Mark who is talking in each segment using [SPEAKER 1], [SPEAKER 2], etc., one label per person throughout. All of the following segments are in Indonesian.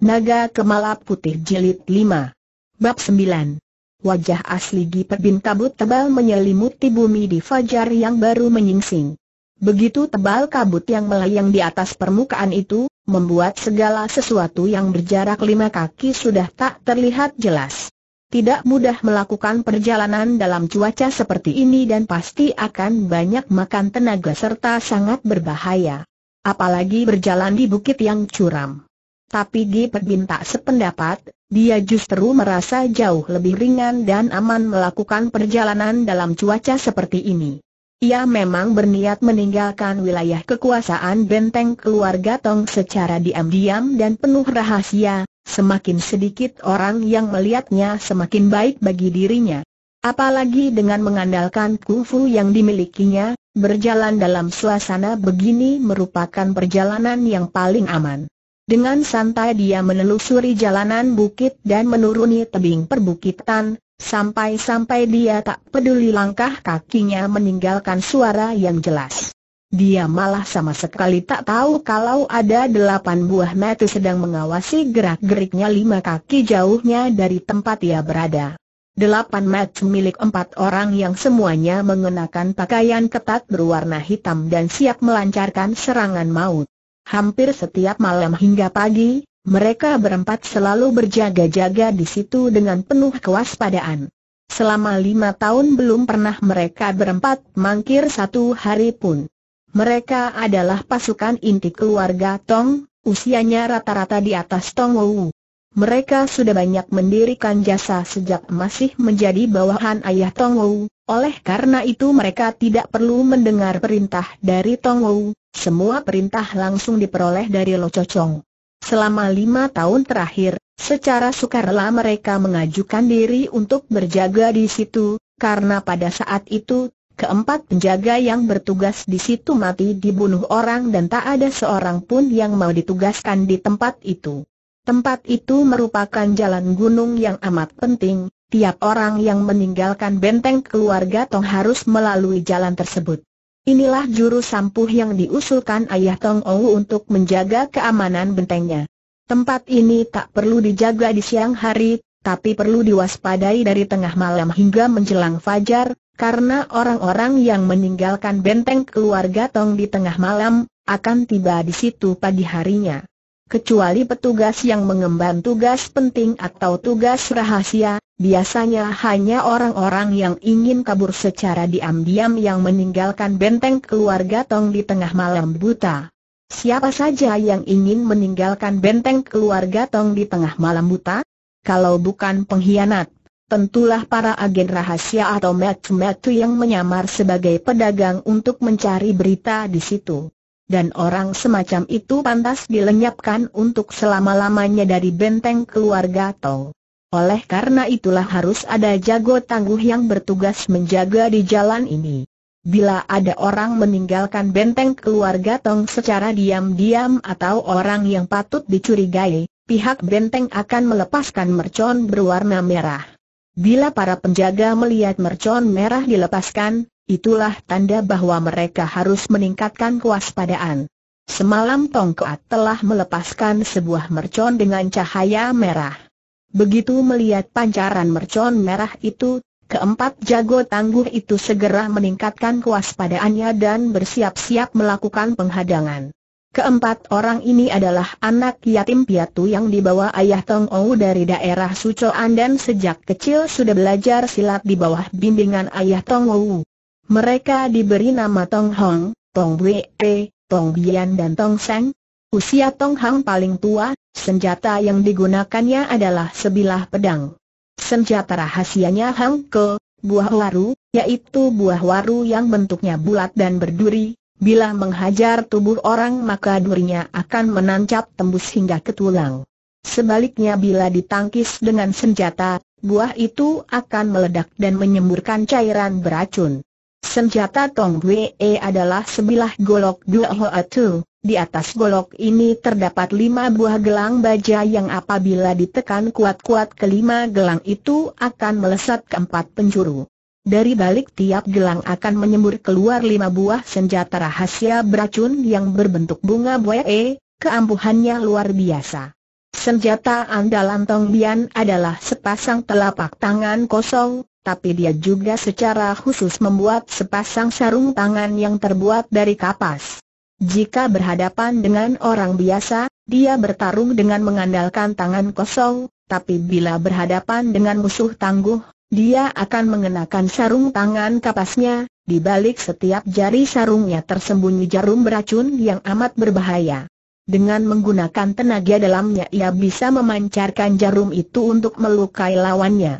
[SPEAKER 1] Naga Kemala Putih Jilid 5 Bab 9 Wajah asli Gipet bin Kabut tebal menyelimuti bumi di fajar yang baru menyingsing. Begitu tebal kabut yang melayang di atas permukaan itu, membuat segala sesuatu yang berjarak lima kaki sudah tak terlihat jelas. Tidak mudah melakukan perjalanan dalam cuaca seperti ini dan pasti akan banyak makan tenaga serta sangat berbahaya. Apalagi berjalan di bukit yang curam. Tapi di Pebin tak sependapat, dia justru merasa jauh lebih ringan dan aman melakukan perjalanan dalam cuaca seperti ini. Ia memang berniat meninggalkan wilayah kekuasaan benteng keluarga Tong secara diam-diam dan penuh rahasia, semakin sedikit orang yang melihatnya semakin baik bagi dirinya. Apalagi dengan mengandalkan kungfu yang dimilikinya, berjalan dalam suasana begini merupakan perjalanan yang paling aman. Dengan santai dia menelusuri jalanan bukit dan menuruni tebing perbukitan, sampai-sampai dia tak peduli langkah kakinya meninggalkan suara yang jelas. Dia malah sama sekali tak tahu kalau ada delapan buah mata sedang mengawasi gerak-geriknya lima kaki jauhnya dari tempat ia berada. Delapan mat milik empat orang yang semuanya mengenakan pakaian ketat berwarna hitam dan siap melancarkan serangan maut. Hampir setiap malam hingga pagi, mereka berempat selalu berjaga-jaga di situ dengan penuh kewaspadaan. Selama lima tahun belum pernah mereka berempat mangkir satu hari pun. Mereka adalah pasukan inti keluarga Tong, usianya rata-rata di atas Tong Wu. Mereka sudah banyak mendirikan jasa sejak masih menjadi bawahan ayah Tong Wu, oleh karena itu mereka tidak perlu mendengar perintah dari Tong Wu, semua perintah langsung diperoleh dari Lo Cocong. Selama lima tahun terakhir, secara sukarela mereka mengajukan diri untuk berjaga di situ, karena pada saat itu Keempat penjaga yang bertugas di situ mati dibunuh orang dan tak ada seorang pun yang mau ditugaskan di tempat itu. Tempat itu merupakan jalan gunung yang amat penting, tiap orang yang meninggalkan benteng keluarga Tong harus melalui jalan tersebut. Inilah jurus sampuh yang diusulkan ayah Tong Ou untuk menjaga keamanan bentengnya. Tempat ini tak perlu dijaga di siang hari, tapi perlu diwaspadai dari tengah malam hingga menjelang fajar, karena orang-orang yang meninggalkan benteng keluarga Tong di tengah malam, akan tiba di situ pagi harinya. Kecuali petugas yang mengemban tugas penting atau tugas rahasia, biasanya hanya orang-orang yang ingin kabur secara diam-diam yang meninggalkan benteng keluarga Tong di tengah malam buta. Siapa saja yang ingin meninggalkan benteng keluarga Tong di tengah malam buta? Kalau bukan pengkhianat, tentulah para agen rahasia atau metu-metu yang menyamar sebagai pedagang untuk mencari berita di situ dan orang semacam itu pantas dilenyapkan untuk selama-lamanya dari benteng keluarga Tong. Oleh karena itulah harus ada jago tangguh yang bertugas menjaga di jalan ini. Bila ada orang meninggalkan benteng keluarga Tong secara diam-diam atau orang yang patut dicurigai, pihak benteng akan melepaskan mercon berwarna merah. Bila para penjaga melihat mercon merah dilepaskan, Itulah tanda bahwa mereka harus meningkatkan kewaspadaan. Semalam Tongkoat telah melepaskan sebuah mercon dengan cahaya merah. Begitu melihat pancaran mercon merah itu, keempat jago tangguh itu segera meningkatkan kewaspadaannya dan bersiap-siap melakukan penghadangan. Keempat orang ini adalah anak yatim piatu yang dibawa ayah Tong Ou dari daerah Sucoan dan sejak kecil sudah belajar silat di bawah bimbingan ayah Tong Ou. Mereka diberi nama Tong Hong, Tong Wei, Tong Bian dan Tong Seng. Usia Tong Hong paling tua, senjata yang digunakannya adalah sebilah pedang. Senjata rahasianya Hang Ke, buah waru, yaitu buah waru yang bentuknya bulat dan berduri. Bila menghajar tubuh orang maka durinya akan menancap tembus hingga ke tulang. Sebaliknya bila ditangkis dengan senjata, buah itu akan meledak dan menyemburkan cairan beracun. Senjata Tong Wee e adalah sebilah golok dua hoa tu. Di atas golok ini terdapat lima buah gelang baja yang apabila ditekan kuat-kuat kelima gelang itu akan melesat ke empat penjuru. Dari balik tiap gelang akan menyembur keluar lima buah senjata rahasia beracun yang berbentuk bunga e, keampuhannya luar biasa. Senjata andalan Tong Bian adalah sepasang telapak tangan kosong, tapi dia juga secara khusus membuat sepasang sarung tangan yang terbuat dari kapas. Jika berhadapan dengan orang biasa, dia bertarung dengan mengandalkan tangan kosong, tapi bila berhadapan dengan musuh tangguh, dia akan mengenakan sarung tangan kapasnya, di balik setiap jari sarungnya tersembunyi jarum beracun yang amat berbahaya. Dengan menggunakan tenaga dalamnya ia bisa memancarkan jarum itu untuk melukai lawannya.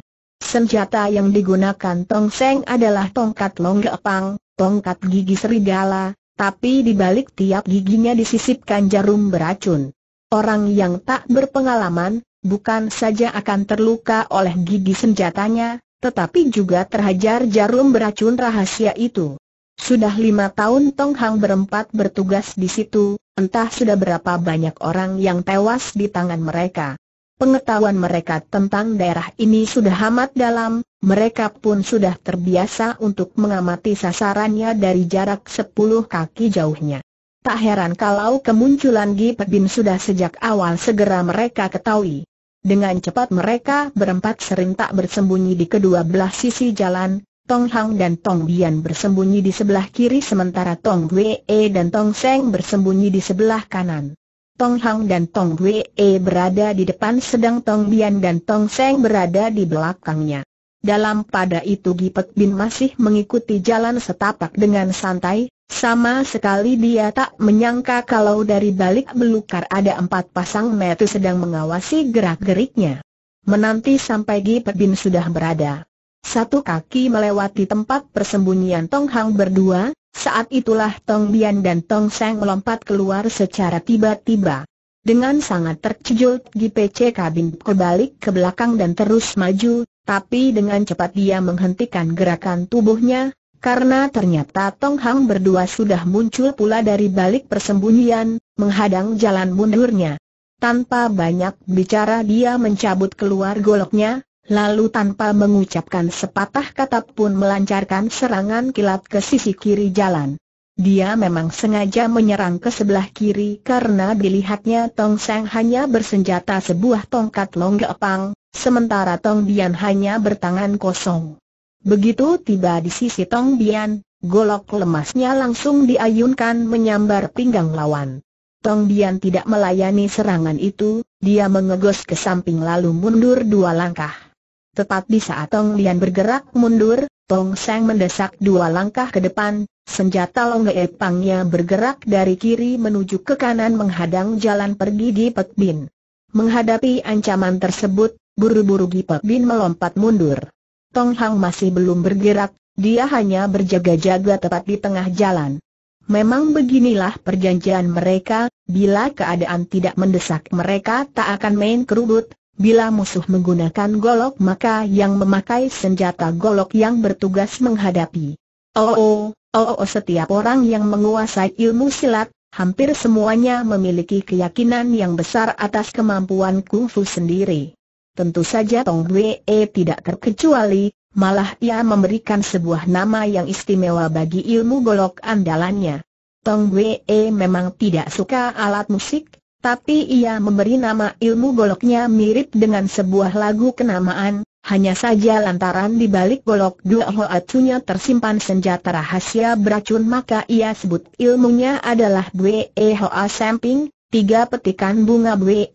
[SPEAKER 1] Senjata yang digunakan Tong Seng adalah tongkat longgepang, tongkat gigi serigala, tapi di balik tiap giginya disisipkan jarum beracun. Orang yang tak berpengalaman, bukan saja akan terluka oleh gigi senjatanya, tetapi juga terhajar jarum beracun rahasia itu. Sudah lima tahun Tong Hang berempat bertugas di situ, entah sudah berapa banyak orang yang tewas di tangan mereka. Pengetahuan mereka tentang daerah ini sudah amat dalam, mereka pun sudah terbiasa untuk mengamati sasarannya dari jarak sepuluh kaki jauhnya. Tak heran kalau kemunculan Gi Pebin sudah sejak awal segera mereka ketahui. Dengan cepat mereka berempat serentak bersembunyi di kedua belah sisi jalan, Tong Hang dan Tong Bian bersembunyi di sebelah kiri sementara Tong Wee dan Tong Seng bersembunyi di sebelah kanan. Tong Hang dan Tong Wee berada di depan sedang Tong Bian dan Tong Seng berada di belakangnya. Dalam pada itu Gipet Bin masih mengikuti jalan setapak dengan santai, sama sekali dia tak menyangka kalau dari balik belukar ada empat pasang metu sedang mengawasi gerak-geriknya. Menanti sampai Gipet Bin sudah berada. Satu kaki melewati tempat persembunyian Tong Hang berdua, saat itulah Tong Bian dan Tong Seng melompat keluar secara tiba-tiba. Dengan sangat terkejut GPC kabin kebalik ke belakang dan terus maju, tapi dengan cepat dia menghentikan gerakan tubuhnya, karena ternyata Tong Hang berdua sudah muncul pula dari balik persembunyian, menghadang jalan mundurnya. Tanpa banyak bicara dia mencabut keluar goloknya, lalu tanpa mengucapkan sepatah kata pun melancarkan serangan kilat ke sisi kiri jalan. Dia memang sengaja menyerang ke sebelah kiri karena dilihatnya Tong Seng hanya bersenjata sebuah tongkat longgepang, sementara Tong Bian hanya bertangan kosong. Begitu tiba di sisi Tong Bian, golok lemasnya langsung diayunkan menyambar pinggang lawan. Tong Bian tidak melayani serangan itu, dia mengegos ke samping lalu mundur dua langkah. Tepat di saat Tong Lian bergerak mundur, Tong Seng mendesak dua langkah ke depan, senjata Longge Pangnya bergerak dari kiri menuju ke kanan menghadang jalan pergi di Pek Bin. Menghadapi ancaman tersebut, buru-buru Gi Pek Bin melompat mundur. Tong Hang masih belum bergerak, dia hanya berjaga-jaga tepat di tengah jalan. Memang beginilah perjanjian mereka, bila keadaan tidak mendesak mereka tak akan main kerubut, Bila musuh menggunakan golok maka yang memakai senjata golok yang bertugas menghadapi. Oh oh, oh, oh setiap orang yang menguasai ilmu silat, hampir semuanya memiliki keyakinan yang besar atas kemampuan kungfu sendiri. Tentu saja Tong Wee tidak terkecuali, malah ia memberikan sebuah nama yang istimewa bagi ilmu golok andalannya. Tong Wee memang tidak suka alat musik, tapi ia memberi nama ilmu goloknya mirip dengan sebuah lagu kenamaan, hanya saja lantaran di balik golok dua hoatunya tersimpan senjata rahasia beracun maka ia sebut ilmunya adalah Bwe Hoa Samping, tiga petikan bunga Bwe.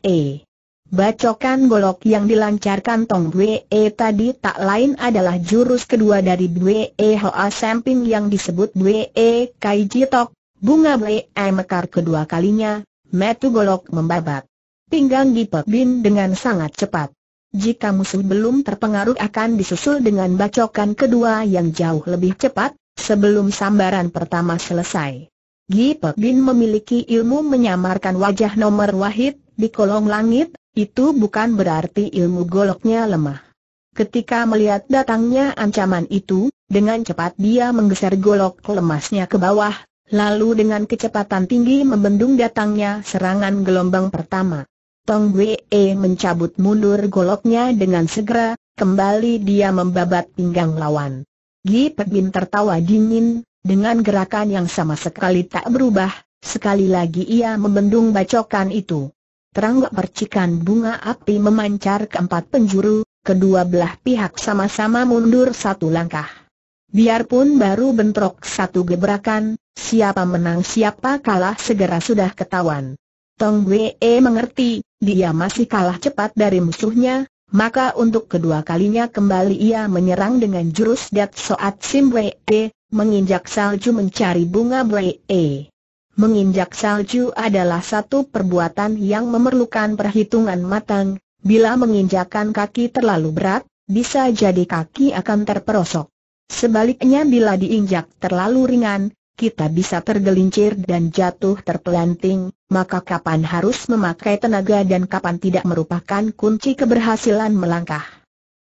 [SPEAKER 1] Bacokan golok yang dilancarkan Tong Bwe tadi tak lain adalah jurus kedua dari Bwe Hoa Samping yang disebut Bwe Kai Jitok, bunga Bwe Mekar kedua kalinya, Metu golok membabat. Pinggang Gipek Bin dengan sangat cepat. Jika musuh belum terpengaruh akan disusul dengan bacokan kedua yang jauh lebih cepat, sebelum sambaran pertama selesai. Gipek Bin memiliki ilmu menyamarkan wajah nomor wahid di kolong langit, itu bukan berarti ilmu goloknya lemah. Ketika melihat datangnya ancaman itu, dengan cepat dia menggeser golok lemasnya ke bawah, Lalu dengan kecepatan tinggi membendung datangnya serangan gelombang pertama. Tong Wee mencabut mundur goloknya dengan segera, kembali dia membabat pinggang lawan. Gi Pek Bin tertawa dingin, dengan gerakan yang sama sekali tak berubah, sekali lagi ia membendung bacokan itu. Terang percikan bunga api memancar ke empat penjuru, kedua belah pihak sama-sama mundur satu langkah. Biarpun baru bentrok satu gebrakan, siapa menang siapa kalah segera sudah ketahuan. Tong Wee mengerti, dia masih kalah cepat dari musuhnya, maka untuk kedua kalinya kembali ia menyerang dengan jurus Dat Soat Sim Wee, menginjak salju mencari bunga Wee. Menginjak salju adalah satu perbuatan yang memerlukan perhitungan matang, bila menginjakan kaki terlalu berat, bisa jadi kaki akan terperosok. Sebaliknya bila diinjak terlalu ringan, kita bisa tergelincir dan jatuh terpelanting, maka kapan harus memakai tenaga dan kapan tidak merupakan kunci keberhasilan melangkah.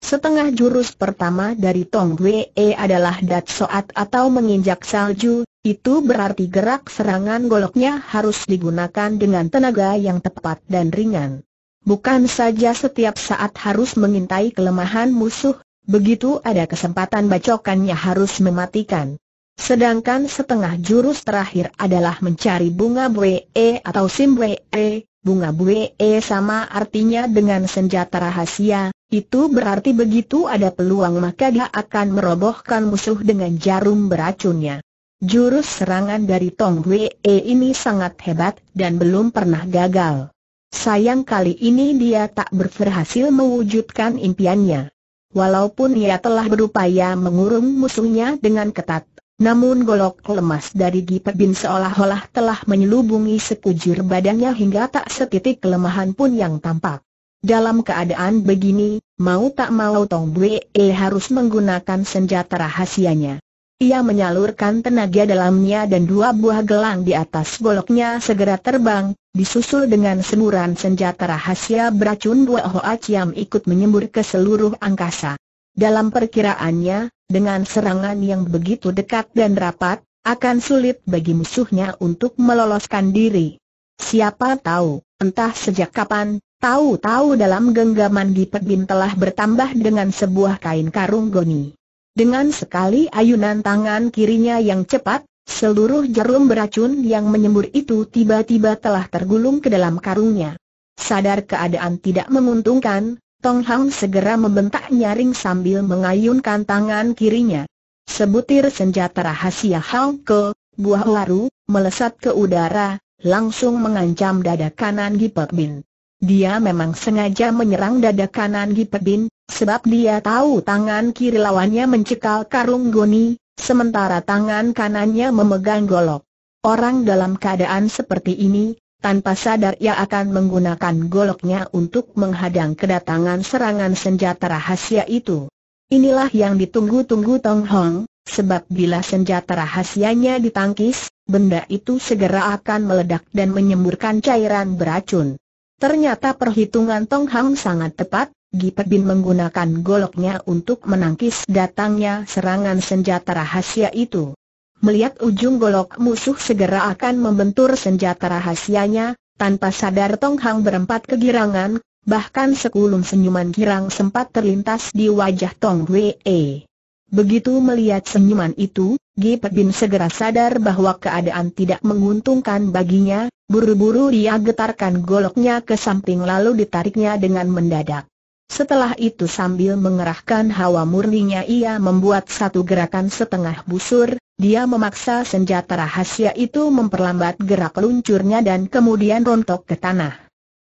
[SPEAKER 1] Setengah jurus pertama dari Tong Wee adalah dat soat atau menginjak salju, itu berarti gerak serangan goloknya harus digunakan dengan tenaga yang tepat dan ringan. Bukan saja setiap saat harus mengintai kelemahan musuh, Begitu ada kesempatan bacokannya harus mematikan. Sedangkan setengah jurus terakhir adalah mencari bunga bue e atau sim bue. E. Bunga bue e sama artinya dengan senjata rahasia, itu berarti begitu ada peluang maka dia akan merobohkan musuh dengan jarum beracunnya. Jurus serangan dari Tong e ini sangat hebat dan belum pernah gagal. Sayang kali ini dia tak berhasil mewujudkan impiannya. Walaupun ia telah berupaya mengurung musuhnya dengan ketat, namun golok lemas dari Gipe Bin seolah-olah telah menyelubungi sekujur badannya hingga tak setitik kelemahan pun yang tampak. Dalam keadaan begini, mau tak mau Tong Bwe harus menggunakan senjata rahasianya. Ia menyalurkan tenaga dalamnya dan dua buah gelang di atas goloknya segera terbang, disusul dengan semburan senjata rahasia beracun dua Hoa Chiam ikut menyembur ke seluruh angkasa. Dalam perkiraannya, dengan serangan yang begitu dekat dan rapat, akan sulit bagi musuhnya untuk meloloskan diri. Siapa tahu, entah sejak kapan, tahu-tahu dalam genggaman Gipet Bin telah bertambah dengan sebuah kain karung goni. Dengan sekali ayunan tangan kirinya yang cepat, seluruh jarum beracun yang menyembur itu tiba-tiba telah tergulung ke dalam karungnya. Sadar keadaan tidak menguntungkan, Tong Hang segera membentak nyaring sambil mengayunkan tangan kirinya. Sebutir senjata rahasia Hang Ke, buah waru, melesat ke udara, langsung mengancam dada kanan Gipek Bin. Dia memang sengaja menyerang dada kanan Gipebin, sebab dia tahu tangan kiri lawannya mencekal karung goni, sementara tangan kanannya memegang golok. Orang dalam keadaan seperti ini, tanpa sadar ia akan menggunakan goloknya untuk menghadang kedatangan serangan senjata rahasia itu. Inilah yang ditunggu-tunggu Tong Hong, sebab bila senjata rahasianya ditangkis, benda itu segera akan meledak dan menyemburkan cairan beracun. Ternyata perhitungan Tong Hang sangat tepat, Gipet Bin menggunakan goloknya untuk menangkis datangnya serangan senjata rahasia itu. Melihat ujung golok musuh segera akan membentur senjata rahasianya, tanpa sadar Tong Hang berempat kegirangan, bahkan sekulum senyuman girang sempat terlintas di wajah Tong Wei. Begitu melihat senyuman itu, Gipet Bin segera sadar bahwa keadaan tidak menguntungkan baginya, Buru-buru dia getarkan goloknya ke samping lalu ditariknya dengan mendadak. Setelah itu sambil mengerahkan hawa murninya ia membuat satu gerakan setengah busur, dia memaksa senjata rahasia itu memperlambat gerak luncurnya dan kemudian rontok ke tanah.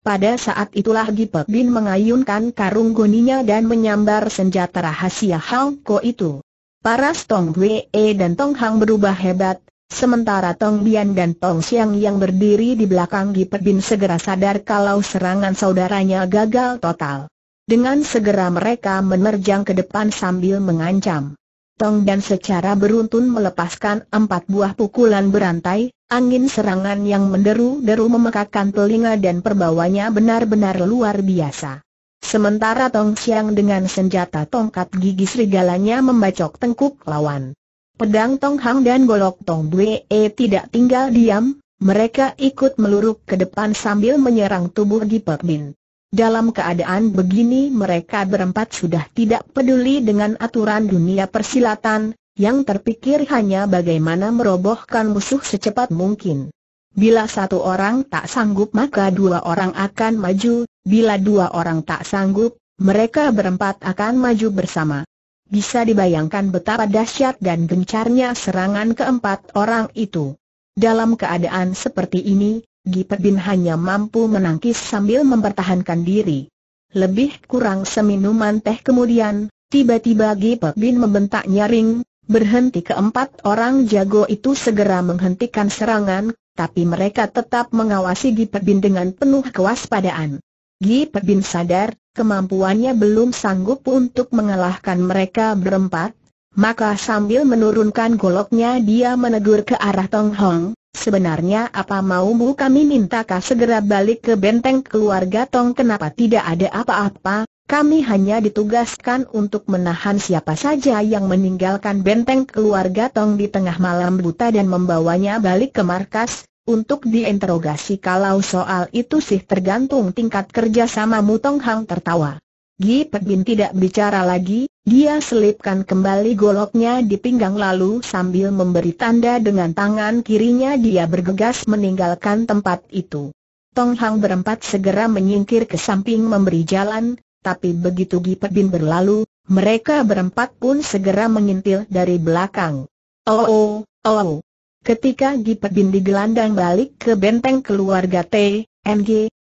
[SPEAKER 1] Pada saat itulah Gipek Bin mengayunkan karung goninya dan menyambar senjata rahasia Hang Ko itu. Para Tong Wee dan Tong Hang berubah hebat, Sementara Tong Bian dan Tong Xiang yang berdiri di belakang Gipet Bin segera sadar kalau serangan saudaranya gagal total. Dengan segera mereka menerjang ke depan sambil mengancam. Tong dan secara beruntun melepaskan empat buah pukulan berantai, angin serangan yang menderu-deru memekakkan telinga dan perbawanya benar-benar luar biasa. Sementara Tong Xiang dengan senjata tongkat gigi serigalanya membacok tengkuk lawan. Pedang Tong Hang dan Golok Tong e tidak tinggal diam, mereka ikut meluruk ke depan sambil menyerang tubuh Gipek Bin. Dalam keadaan begini mereka berempat sudah tidak peduli dengan aturan dunia persilatan, yang terpikir hanya bagaimana merobohkan musuh secepat mungkin. Bila satu orang tak sanggup maka dua orang akan maju, bila dua orang tak sanggup, mereka berempat akan maju bersama. Bisa dibayangkan betapa dahsyat dan gencarnya serangan keempat orang itu. Dalam keadaan seperti ini, Gipet Bin hanya mampu menangkis sambil mempertahankan diri. Lebih kurang seminuman teh kemudian, tiba-tiba Gipet Bin membentak nyaring, berhenti keempat orang jago itu segera menghentikan serangan, tapi mereka tetap mengawasi Gipet Bin dengan penuh kewaspadaan. Gipet Bin sadar kemampuannya belum sanggup untuk mengalahkan mereka berempat, maka sambil menurunkan goloknya dia menegur ke arah Tong Hong, sebenarnya apa mau bu? kami minta kah segera balik ke benteng keluarga Tong kenapa tidak ada apa-apa, kami hanya ditugaskan untuk menahan siapa saja yang meninggalkan benteng keluarga Tong di tengah malam buta dan membawanya balik ke markas, untuk diinterogasi kalau soal itu sih tergantung tingkat kerjasama Mutong Hang tertawa. Gi Pek tidak bicara lagi, dia selipkan kembali goloknya di pinggang lalu sambil memberi tanda dengan tangan kirinya dia bergegas meninggalkan tempat itu. Tong Hang berempat segera menyingkir ke samping memberi jalan, tapi begitu Gi Pek berlalu, mereka berempat pun segera mengintil dari belakang. Oh oh, oh, Ketika Bin digelandang balik ke benteng keluarga T,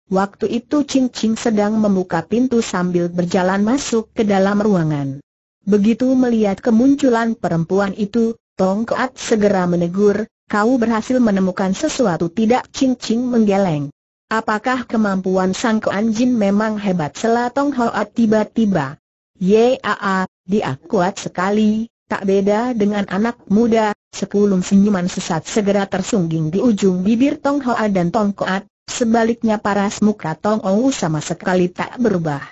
[SPEAKER 1] waktu itu Ching Ching sedang membuka pintu sambil berjalan masuk ke dalam ruangan. Begitu melihat kemunculan perempuan itu, Tong Keat segera menegur, kau berhasil menemukan sesuatu tidak Ching Ching menggeleng. Apakah kemampuan Sang Kuan Jin memang hebat selatong Hoat tiba-tiba? Yaa, dia kuat sekali, tak beda dengan anak muda, sekulum senyuman sesat segera tersungging di ujung bibir Tong Hoa dan Tong Koat, sebaliknya paras muka Tong Ou sama sekali tak berubah.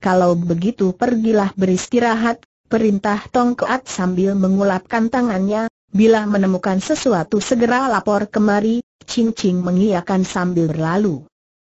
[SPEAKER 1] Kalau begitu pergilah beristirahat, perintah Tong Koat sambil mengulapkan tangannya, bila menemukan sesuatu segera lapor kemari, Ching Ching mengiyakan sambil berlalu.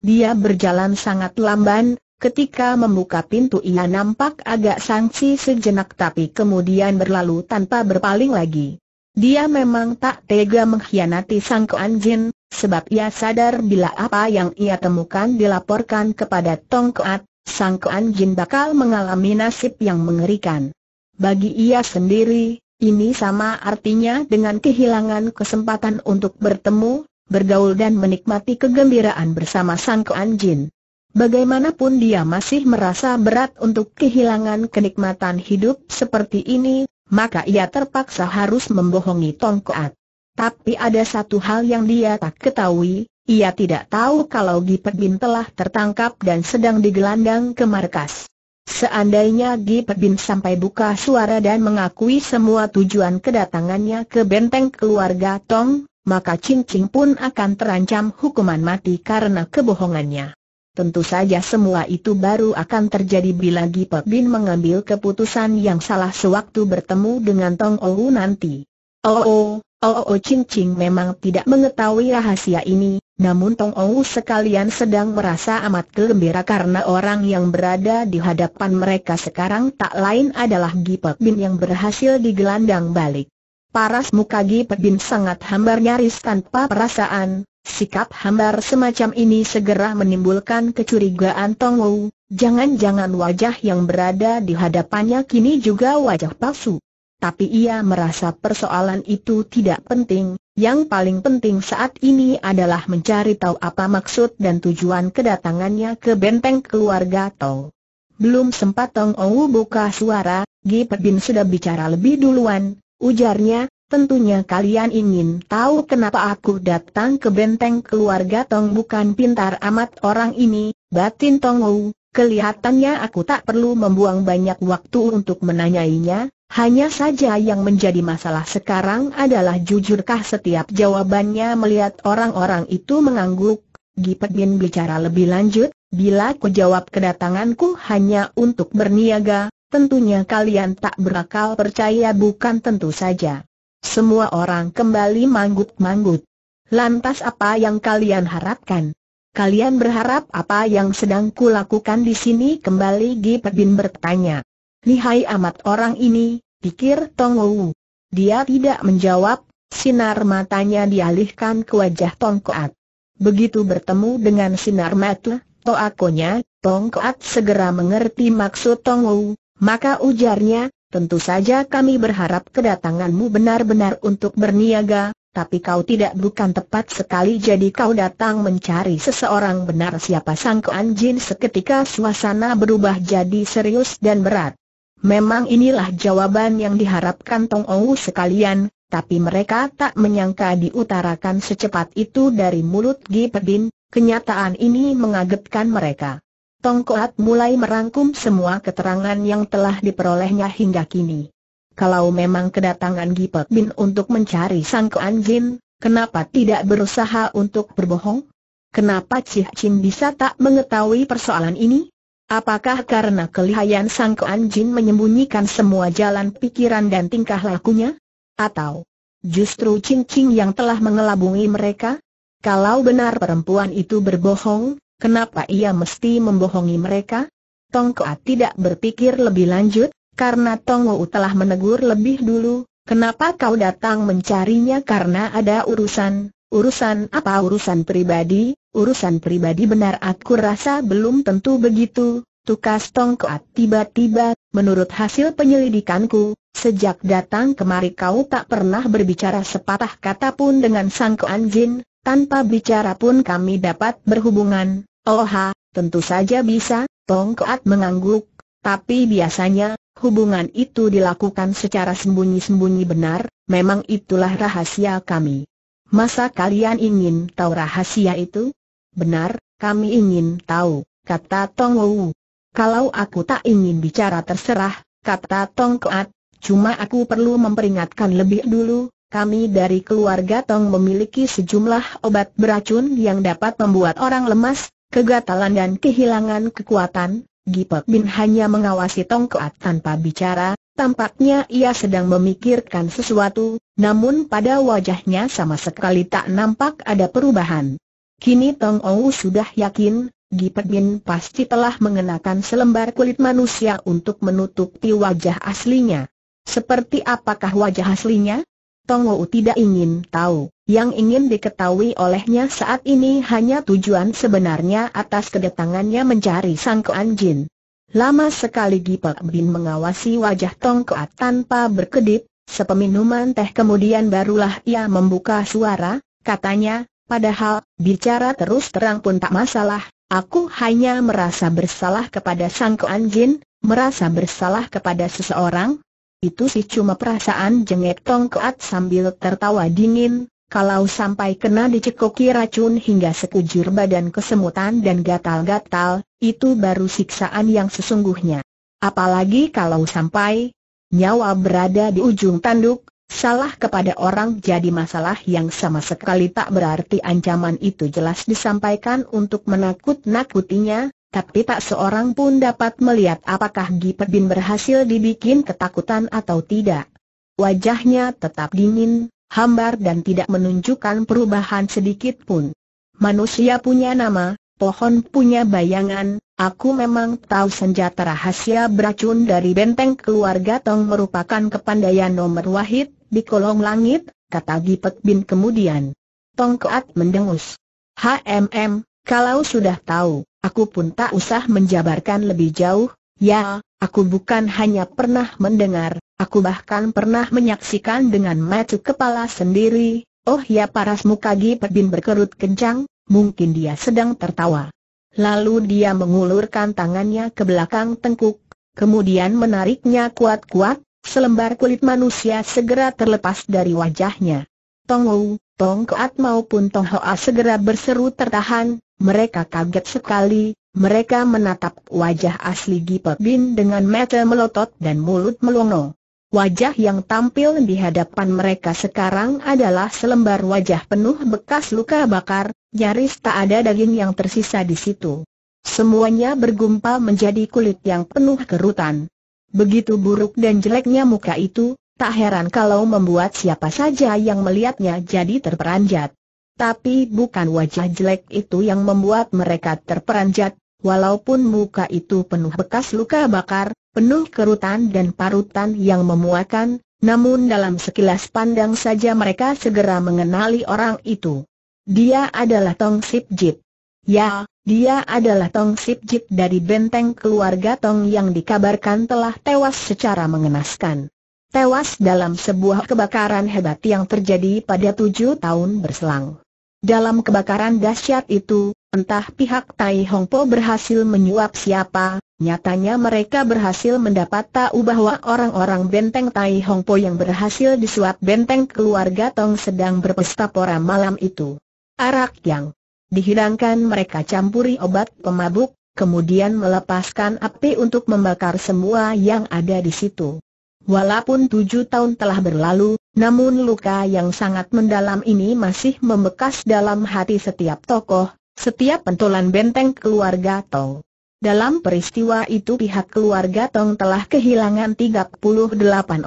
[SPEAKER 1] Dia berjalan sangat lamban, Ketika membuka pintu ia nampak agak sangsi sejenak tapi kemudian berlalu tanpa berpaling lagi. Dia memang tak tega mengkhianati Sang Kuan Jin, sebab ia sadar bila apa yang ia temukan dilaporkan kepada Tong Kuat, Sang Kuan Jin bakal mengalami nasib yang mengerikan. Bagi ia sendiri, ini sama artinya dengan kehilangan kesempatan untuk bertemu, bergaul dan menikmati kegembiraan bersama Sang Kuan Jin. Bagaimanapun dia masih merasa berat untuk kehilangan kenikmatan hidup seperti ini, maka ia terpaksa harus membohongi Tongkoat. Tapi ada satu hal yang dia tak ketahui, ia tidak tahu kalau Gipet Bin telah tertangkap dan sedang digelandang ke markas. Seandainya Gipet Bin sampai buka suara dan mengakui semua tujuan kedatangannya ke benteng keluarga Tong, maka Cing pun akan terancam hukuman mati karena kebohongannya. Tentu saja semua itu baru akan terjadi bila Gipek Bin mengambil keputusan yang salah sewaktu bertemu dengan Tong Ou nanti. Oh, oh, oh, oh Ching Ching memang tidak mengetahui rahasia ini, namun Tong Ou sekalian sedang merasa amat gembira karena orang yang berada di hadapan mereka sekarang tak lain adalah Gipek Bin yang berhasil digelandang balik. Paras muka Gipek Bin sangat hambar nyaris tanpa perasaan, Sikap hambar semacam ini segera menimbulkan kecurigaan Tong Wu, jangan-jangan wajah yang berada di hadapannya kini juga wajah palsu. Tapi ia merasa persoalan itu tidak penting, yang paling penting saat ini adalah mencari tahu apa maksud dan tujuan kedatangannya ke benteng keluarga Tong. Belum sempat Tong Ou buka suara, Gi Perbin sudah bicara lebih duluan, ujarnya, Tentunya kalian ingin tahu kenapa aku datang ke benteng keluarga Tong bukan pintar amat orang ini, batin Tong Wu, kelihatannya aku tak perlu membuang banyak waktu untuk menanyainya, hanya saja yang menjadi masalah sekarang adalah jujurkah setiap jawabannya melihat orang-orang itu mengangguk, Gipet Bin bicara lebih lanjut, bila ku jawab kedatanganku hanya untuk berniaga, tentunya kalian tak berakal percaya bukan tentu saja. Semua orang kembali manggut-manggut. Lantas apa yang kalian harapkan? Kalian berharap apa yang sedang kulakukan di sini? Kembali Gi Pebin bertanya. Lihai amat orang ini, pikir Tong Wu. Dia tidak menjawab, sinar matanya dialihkan ke wajah Tong Koat. Begitu bertemu dengan sinar mata Toakonya, Tong Koat segera mengerti maksud Tong Wu, maka ujarnya, Tentu saja kami berharap kedatanganmu benar-benar untuk berniaga, tapi kau tidak bukan tepat sekali jadi kau datang mencari seseorang benar siapa sang Anjin seketika suasana berubah jadi serius dan berat. Memang inilah jawaban yang diharapkan Tong Ou sekalian, tapi mereka tak menyangka diutarakan secepat itu dari mulut Gi Pedin, kenyataan ini mengagetkan mereka. Tong Koat mulai merangkum semua keterangan yang telah diperolehnya hingga kini. Kalau memang kedatangan Gipek Bin untuk mencari Sang Koan Jin, kenapa tidak berusaha untuk berbohong? Kenapa Cih Chin bisa tak mengetahui persoalan ini? Apakah karena kelihayan Sang Koan Jin menyembunyikan semua jalan pikiran dan tingkah lakunya? Atau justru Cing Cing yang telah mengelabungi mereka? Kalau benar perempuan itu berbohong, Kenapa ia mesti membohongi mereka? Tong Koa tidak berpikir lebih lanjut, karena Tong Wu telah menegur lebih dulu, kenapa kau datang mencarinya karena ada urusan, urusan apa urusan pribadi, urusan pribadi benar aku rasa belum tentu begitu, tukas Tong Koa tiba-tiba, menurut hasil penyelidikanku, sejak datang kemari kau tak pernah berbicara sepatah kata pun dengan Sang Koan Jin, tanpa bicara pun kami dapat berhubungan, Oha, tentu saja bisa, Tong Koat mengangguk, tapi biasanya, hubungan itu dilakukan secara sembunyi-sembunyi benar, memang itulah rahasia kami. Masa kalian ingin tahu rahasia itu? Benar, kami ingin tahu, kata Tong Wu. Kalau aku tak ingin bicara terserah, kata Tong Koat, cuma aku perlu memperingatkan lebih dulu, kami dari keluarga Tong memiliki sejumlah obat beracun yang dapat membuat orang lemas, kegatalan dan kehilangan kekuatan, Gipek Bin hanya mengawasi Tongkoat tanpa bicara, tampaknya ia sedang memikirkan sesuatu, namun pada wajahnya sama sekali tak nampak ada perubahan. Kini Tong Ou sudah yakin, Gipek Bin pasti telah mengenakan selembar kulit manusia untuk menutupi wajah aslinya. Seperti apakah wajah aslinya? Tong Ou tidak ingin tahu. Yang ingin diketahui olehnya saat ini hanya tujuan sebenarnya atas kedatangannya mencari Sang Kuan Jin. Lama sekali Gipak Bin mengawasi wajah Tong Kuat tanpa berkedip, sepeminuman teh kemudian barulah ia membuka suara, katanya, padahal, bicara terus terang pun tak masalah, aku hanya merasa bersalah kepada Sang Kuan Jin, merasa bersalah kepada seseorang, itu sih cuma perasaan jengek Tong Kuat sambil tertawa dingin, kalau sampai kena dicekoki racun hingga sekujur badan kesemutan dan gatal-gatal, itu baru siksaan yang sesungguhnya. Apalagi kalau sampai nyawa berada di ujung tanduk, salah kepada orang jadi masalah yang sama sekali tak berarti ancaman itu jelas disampaikan untuk menakut-nakutinya, tapi tak seorang pun dapat melihat apakah Gipet berhasil dibikin ketakutan atau tidak. Wajahnya tetap dingin, hambar dan tidak menunjukkan perubahan sedikit pun. Manusia punya nama, pohon punya bayangan, aku memang tahu senjata rahasia beracun dari benteng keluarga Tong merupakan kepandaian nomor wahid, di kolong langit, kata Gipet Bin kemudian. Tong Keat mendengus. HMM, kalau sudah tahu, aku pun tak usah menjabarkan lebih jauh, ya, aku bukan hanya pernah mendengar, Aku bahkan pernah menyaksikan dengan mata kepala sendiri, oh ya paras muka Gi Pebin berkerut kencang, mungkin dia sedang tertawa. Lalu dia mengulurkan tangannya ke belakang tengkuk, kemudian menariknya kuat-kuat, selembar kulit manusia segera terlepas dari wajahnya. Tong Wu, Tong Keat maupun Tong Hoa segera berseru tertahan, mereka kaget sekali, mereka menatap wajah asli Gi Pebin dengan mata melotot dan mulut melongo. Wajah yang tampil di hadapan mereka sekarang adalah selembar wajah penuh bekas luka bakar, nyaris tak ada daging yang tersisa di situ. Semuanya bergumpal menjadi kulit yang penuh kerutan. Begitu buruk dan jeleknya muka itu, tak heran kalau membuat siapa saja yang melihatnya jadi terperanjat. Tapi bukan wajah jelek itu yang membuat mereka terperanjat, walaupun muka itu penuh bekas luka bakar, penuh kerutan dan parutan yang memuakan, namun dalam sekilas pandang saja mereka segera mengenali orang itu. Dia adalah Tong Sip Jip. Ya, dia adalah Tong Sip Jip dari benteng keluarga Tong yang dikabarkan telah tewas secara mengenaskan. Tewas dalam sebuah kebakaran hebat yang terjadi pada tujuh tahun berselang. Dalam kebakaran dahsyat itu, entah pihak Tai Hong Po berhasil menyuap siapa, Nyatanya mereka berhasil mendapat tahu bahwa orang-orang benteng Tai Hong Po yang berhasil disuap benteng keluarga Tong sedang berpesta pora malam itu. Arak yang dihidangkan mereka campuri obat pemabuk, kemudian melepaskan api untuk membakar semua yang ada di situ. Walaupun tujuh tahun telah berlalu, namun luka yang sangat mendalam ini masih membekas dalam hati setiap tokoh, setiap pentolan benteng keluarga Tong. Dalam peristiwa itu pihak keluarga Tong telah kehilangan 38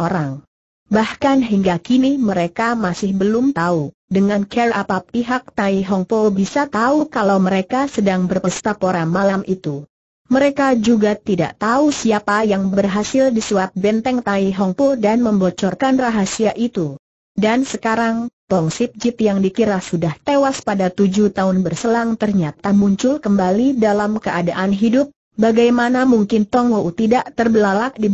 [SPEAKER 1] orang. Bahkan hingga kini mereka masih belum tahu, dengan care apa pihak Tai Hong Po bisa tahu kalau mereka sedang berpesta pora malam itu. Mereka juga tidak tahu siapa yang berhasil disuap benteng Tai Hong Po dan membocorkan rahasia itu. Dan sekarang, Tong Sip Jit yang dikira sudah tewas pada tujuh tahun berselang ternyata muncul kembali dalam keadaan hidup, bagaimana mungkin Tong Wu tidak terbelalak di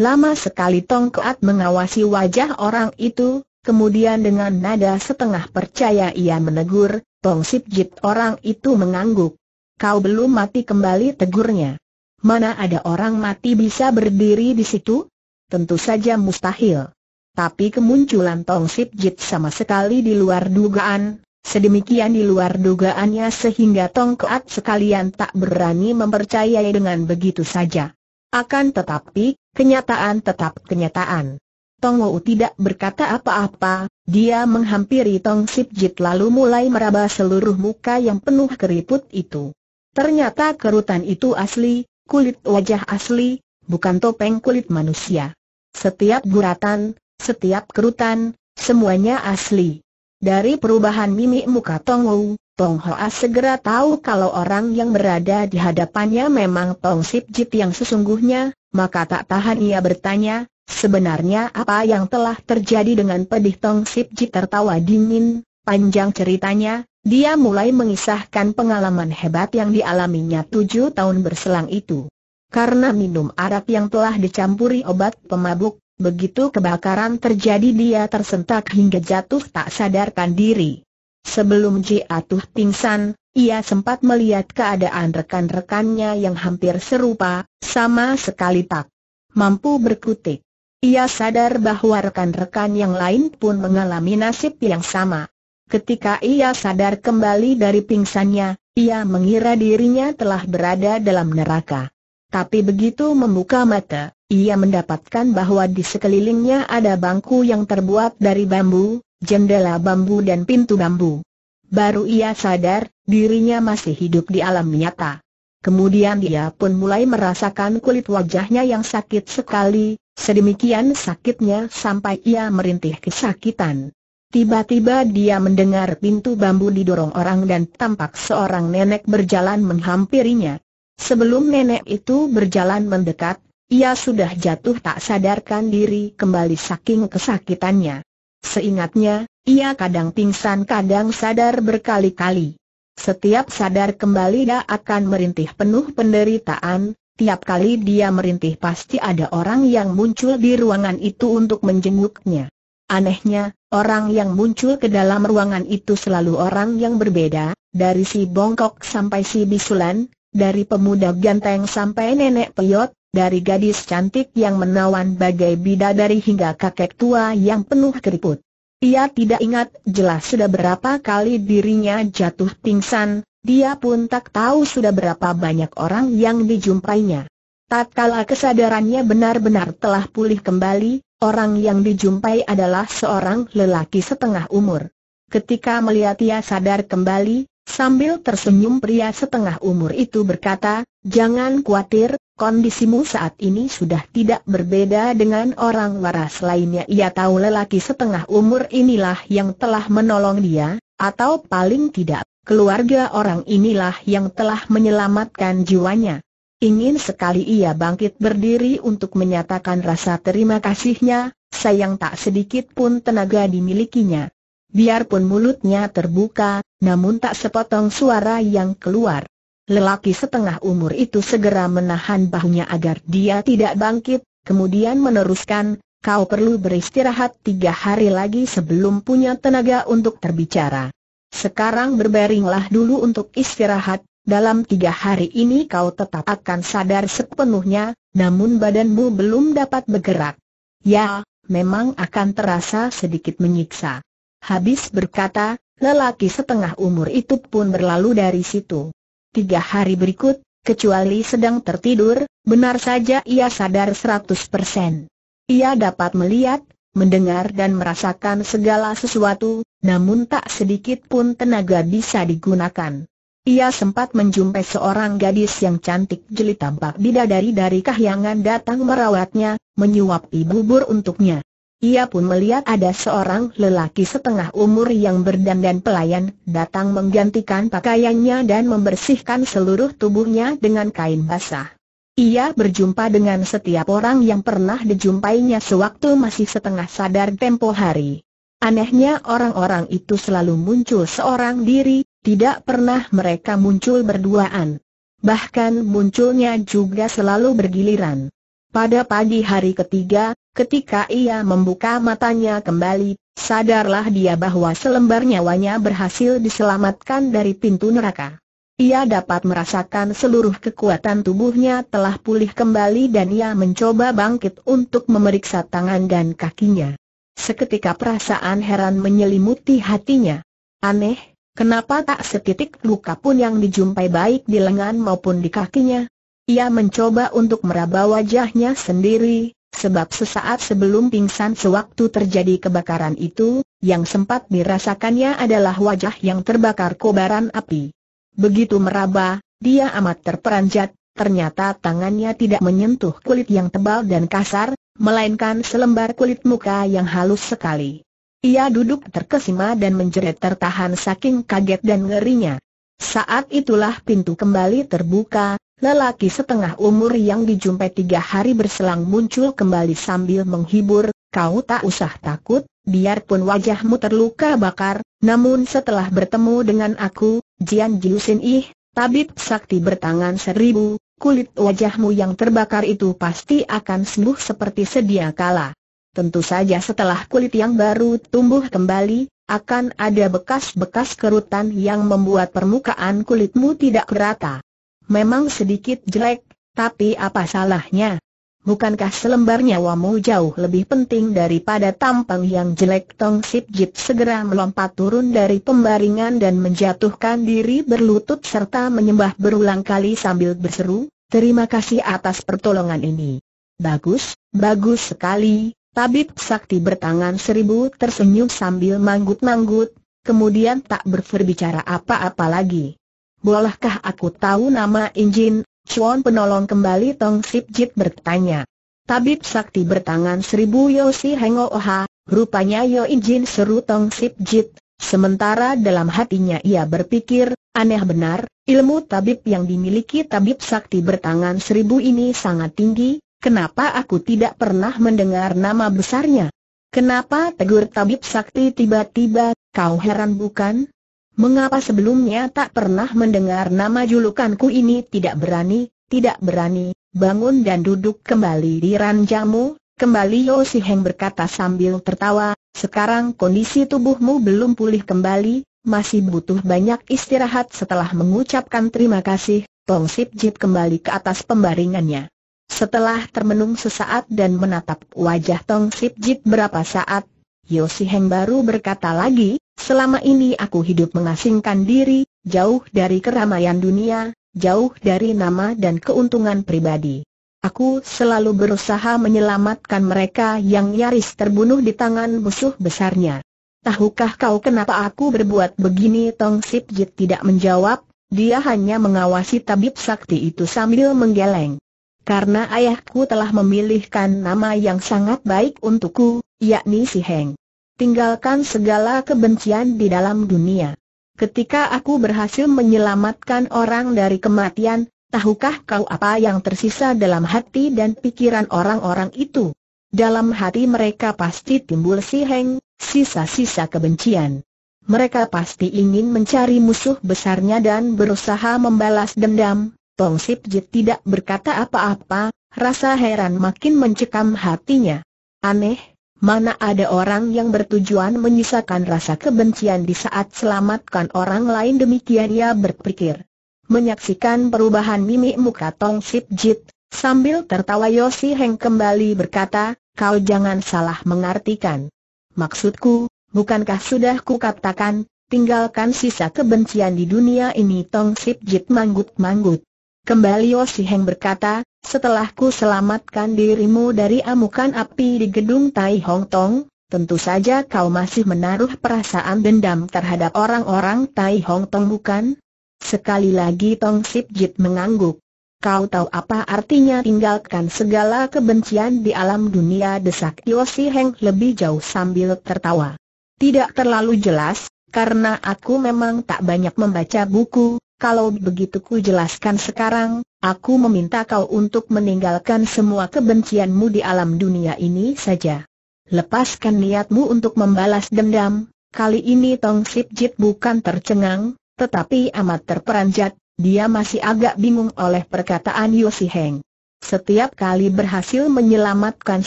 [SPEAKER 1] Lama sekali Tong Keat mengawasi wajah orang itu, kemudian dengan nada setengah percaya ia menegur, Tong Sip Jit orang itu mengangguk. Kau belum mati kembali tegurnya. Mana ada orang mati bisa berdiri di situ? Tentu saja mustahil. Tapi kemunculan Tong Sip Jit sama sekali di luar dugaan, sedemikian di luar dugaannya sehingga Tong Keat sekalian tak berani mempercayai dengan begitu saja. Akan tetapi, kenyataan tetap kenyataan. Tong Wu tidak berkata apa-apa, dia menghampiri Tong Sip Jit lalu mulai meraba seluruh muka yang penuh keriput itu. Ternyata kerutan itu asli, kulit wajah asli, bukan topeng kulit manusia. Setiap guratan, setiap kerutan, semuanya asli. Dari perubahan mimik muka Tong Wu, Tong Hoa segera tahu kalau orang yang berada di hadapannya memang Tong Sip Jit yang sesungguhnya, maka tak tahan ia bertanya, sebenarnya apa yang telah terjadi dengan pedih Tong Sip Jit tertawa dingin, panjang ceritanya, dia mulai mengisahkan pengalaman hebat yang dialaminya tujuh tahun berselang itu. Karena minum arak yang telah dicampuri obat pemabuk, Begitu kebakaran terjadi dia tersentak hingga jatuh tak sadarkan diri. Sebelum jatuh pingsan, ia sempat melihat keadaan rekan-rekannya yang hampir serupa, sama sekali tak mampu berkutik. Ia sadar bahwa rekan-rekan yang lain pun mengalami nasib yang sama. Ketika ia sadar kembali dari pingsannya, ia mengira dirinya telah berada dalam neraka. Tapi begitu membuka mata, ia mendapatkan bahwa di sekelilingnya ada bangku yang terbuat dari bambu, jendela bambu dan pintu bambu. Baru ia sadar, dirinya masih hidup di alam nyata. Kemudian dia pun mulai merasakan kulit wajahnya yang sakit sekali, sedemikian sakitnya sampai ia merintih kesakitan. Tiba-tiba dia mendengar pintu bambu didorong orang dan tampak seorang nenek berjalan menghampirinya. Sebelum nenek itu berjalan mendekat, ia sudah jatuh tak sadarkan diri kembali saking kesakitannya. Seingatnya, ia kadang pingsan kadang sadar berkali-kali. Setiap sadar kembali dia akan merintih penuh penderitaan, tiap kali dia merintih pasti ada orang yang muncul di ruangan itu untuk menjenguknya. Anehnya, orang yang muncul ke dalam ruangan itu selalu orang yang berbeda, dari si bongkok sampai si bisulan, dari pemuda ganteng sampai nenek peyot, dari gadis cantik yang menawan bagai bidadari hingga kakek tua yang penuh keriput. Ia tidak ingat jelas sudah berapa kali dirinya jatuh pingsan, dia pun tak tahu sudah berapa banyak orang yang dijumpainya. Tatkala kesadarannya benar-benar telah pulih kembali, orang yang dijumpai adalah seorang lelaki setengah umur. Ketika melihat ia sadar kembali, Sambil tersenyum pria setengah umur itu berkata, jangan khawatir, kondisimu saat ini sudah tidak berbeda dengan orang waras lainnya. Ia tahu lelaki setengah umur inilah yang telah menolong dia, atau paling tidak, keluarga orang inilah yang telah menyelamatkan jiwanya. Ingin sekali ia bangkit berdiri untuk menyatakan rasa terima kasihnya, sayang tak sedikit pun tenaga dimilikinya. Biarpun mulutnya terbuka, namun tak sepotong suara yang keluar. Lelaki setengah umur itu segera menahan bahunya agar dia tidak bangkit, kemudian meneruskan, kau perlu beristirahat tiga hari lagi sebelum punya tenaga untuk terbicara. Sekarang berbaringlah dulu untuk istirahat, dalam tiga hari ini kau tetap akan sadar sepenuhnya, namun badanmu belum dapat bergerak. Ya, memang akan terasa sedikit menyiksa. Habis berkata, Lelaki setengah umur itu pun berlalu dari situ. Tiga hari berikut, kecuali sedang tertidur, benar saja ia sadar 100%. Ia dapat melihat, mendengar dan merasakan segala sesuatu, namun tak sedikit pun tenaga bisa digunakan. Ia sempat menjumpai seorang gadis yang cantik jeli tampak bidadari dari kahyangan datang merawatnya, menyuapi bubur untuknya. Ia pun melihat ada seorang lelaki setengah umur yang berdandan pelayan datang menggantikan pakaiannya dan membersihkan seluruh tubuhnya dengan kain basah. Ia berjumpa dengan setiap orang yang pernah dijumpainya sewaktu masih setengah sadar tempo hari. Anehnya orang-orang itu selalu muncul seorang diri, tidak pernah mereka muncul berduaan. Bahkan munculnya juga selalu bergiliran. Pada pagi hari ketiga, ketika ia membuka matanya kembali, sadarlah dia bahwa selembar nyawanya berhasil diselamatkan dari pintu neraka. Ia dapat merasakan seluruh kekuatan tubuhnya telah pulih kembali dan ia mencoba bangkit untuk memeriksa tangan dan kakinya. Seketika perasaan heran menyelimuti hatinya. Aneh, kenapa tak setitik luka pun yang dijumpai baik di lengan maupun di kakinya? Ia mencoba untuk meraba wajahnya sendiri, sebab sesaat sebelum pingsan sewaktu terjadi kebakaran itu, yang sempat dirasakannya adalah wajah yang terbakar kobaran api. Begitu meraba, dia amat terperanjat, ternyata tangannya tidak menyentuh kulit yang tebal dan kasar, melainkan selembar kulit muka yang halus sekali. Ia duduk terkesima dan menjerit tertahan saking kaget dan ngerinya. Saat itulah pintu kembali terbuka, Lelaki setengah umur yang dijumpai tiga hari berselang muncul kembali sambil menghibur, kau tak usah takut, biarpun wajahmu terluka bakar, namun setelah bertemu dengan aku, Jian Jiusin ih, tabib sakti bertangan seribu, kulit wajahmu yang terbakar itu pasti akan sembuh seperti sedia kala. Tentu saja setelah kulit yang baru tumbuh kembali, akan ada bekas-bekas kerutan yang membuat permukaan kulitmu tidak rata. Memang sedikit jelek, tapi apa salahnya? Bukankah selembar nyawamu jauh lebih penting daripada tampang yang jelek Tong Sip Jip segera melompat turun dari pembaringan dan menjatuhkan diri berlutut serta menyembah berulang kali sambil berseru, terima kasih atas pertolongan ini. Bagus, bagus sekali, tabib sakti bertangan seribu tersenyum sambil manggut-manggut, kemudian tak berbicara apa-apa lagi bolehkah aku tahu nama Injin? Chuan penolong kembali Tong Sip Jit bertanya. Tabib sakti bertangan seribu Yosi Hengo Oha, rupanya Yo Injin seru Tong Sip Jit. Sementara dalam hatinya ia berpikir, aneh benar, ilmu tabib yang dimiliki tabib sakti bertangan seribu ini sangat tinggi, kenapa aku tidak pernah mendengar nama besarnya? Kenapa tegur tabib sakti tiba-tiba, kau heran bukan? Mengapa sebelumnya tak pernah mendengar nama julukanku ini tidak berani, tidak berani, bangun dan duduk kembali di ranjamu, kembali Heng berkata sambil tertawa, sekarang kondisi tubuhmu belum pulih kembali, masih butuh banyak istirahat setelah mengucapkan terima kasih, Tong Sip Jit kembali ke atas pembaringannya. Setelah termenung sesaat dan menatap wajah Tong Sip Jit berapa saat, Yosi Heng baru berkata lagi, Selama ini aku hidup mengasingkan diri, jauh dari keramaian dunia, jauh dari nama dan keuntungan pribadi. Aku selalu berusaha menyelamatkan mereka yang nyaris terbunuh di tangan musuh besarnya. Tahukah kau kenapa aku berbuat begini? Tong Sip Jit tidak menjawab, dia hanya mengawasi tabib sakti itu sambil menggeleng. Karena ayahku telah memilihkan nama yang sangat baik untukku, yakni Si Heng tinggalkan segala kebencian di dalam dunia. Ketika aku berhasil menyelamatkan orang dari kematian, tahukah kau apa yang tersisa dalam hati dan pikiran orang-orang itu? Dalam hati mereka pasti timbul siheng, sisa-sisa kebencian. Mereka pasti ingin mencari musuh besarnya dan berusaha membalas dendam. Tong Sip Jit tidak berkata apa-apa, rasa heran makin mencekam hatinya. Aneh, Mana ada orang yang bertujuan menyisakan rasa kebencian di saat selamatkan orang lain demikian ia berpikir. Menyaksikan perubahan mimik muka Tong Sip Jit, sambil tertawa Yosi Heng kembali berkata, kau jangan salah mengartikan. Maksudku, bukankah sudah ku kukatakan, tinggalkan sisa kebencian di dunia ini Tong Sip Jit manggut-manggut. Kembali Heng berkata, setelah ku selamatkan dirimu dari amukan api di gedung Tai Hong Tong, tentu saja kau masih menaruh perasaan dendam terhadap orang-orang Tai Hong Tong bukan? Sekali lagi Tong Sip Jit mengangguk. Kau tahu apa artinya tinggalkan segala kebencian di alam dunia desak Yosi Heng lebih jauh sambil tertawa. Tidak terlalu jelas, karena aku memang tak banyak membaca buku, kalau begitu ku jelaskan sekarang, aku meminta kau untuk meninggalkan semua kebencianmu di alam dunia ini saja. Lepaskan niatmu untuk membalas dendam, kali ini Tong Sip Jit bukan tercengang, tetapi amat terperanjat, dia masih agak bingung oleh perkataan Yosi Heng. Setiap kali berhasil menyelamatkan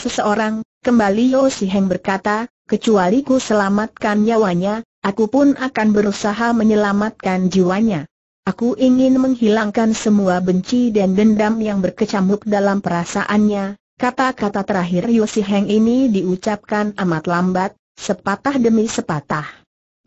[SPEAKER 1] seseorang, kembali Yosi Heng berkata, kecuali ku selamatkan nyawanya, aku pun akan berusaha menyelamatkan jiwanya. Aku ingin menghilangkan semua benci dan dendam yang berkecamuk dalam perasaannya. Kata-kata terakhir Yosi Heng ini diucapkan amat lambat, sepatah demi sepatah.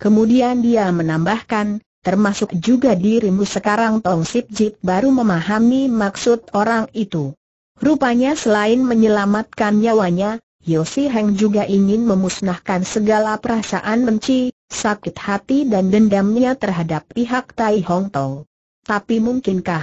[SPEAKER 1] Kemudian dia menambahkan, termasuk juga dirimu sekarang Tong Sip Jip baru memahami maksud orang itu. Rupanya selain menyelamatkan nyawanya, Yosi Heng juga ingin memusnahkan segala perasaan benci, sakit hati dan dendamnya terhadap pihak Tai Hong Tong. Tapi mungkinkah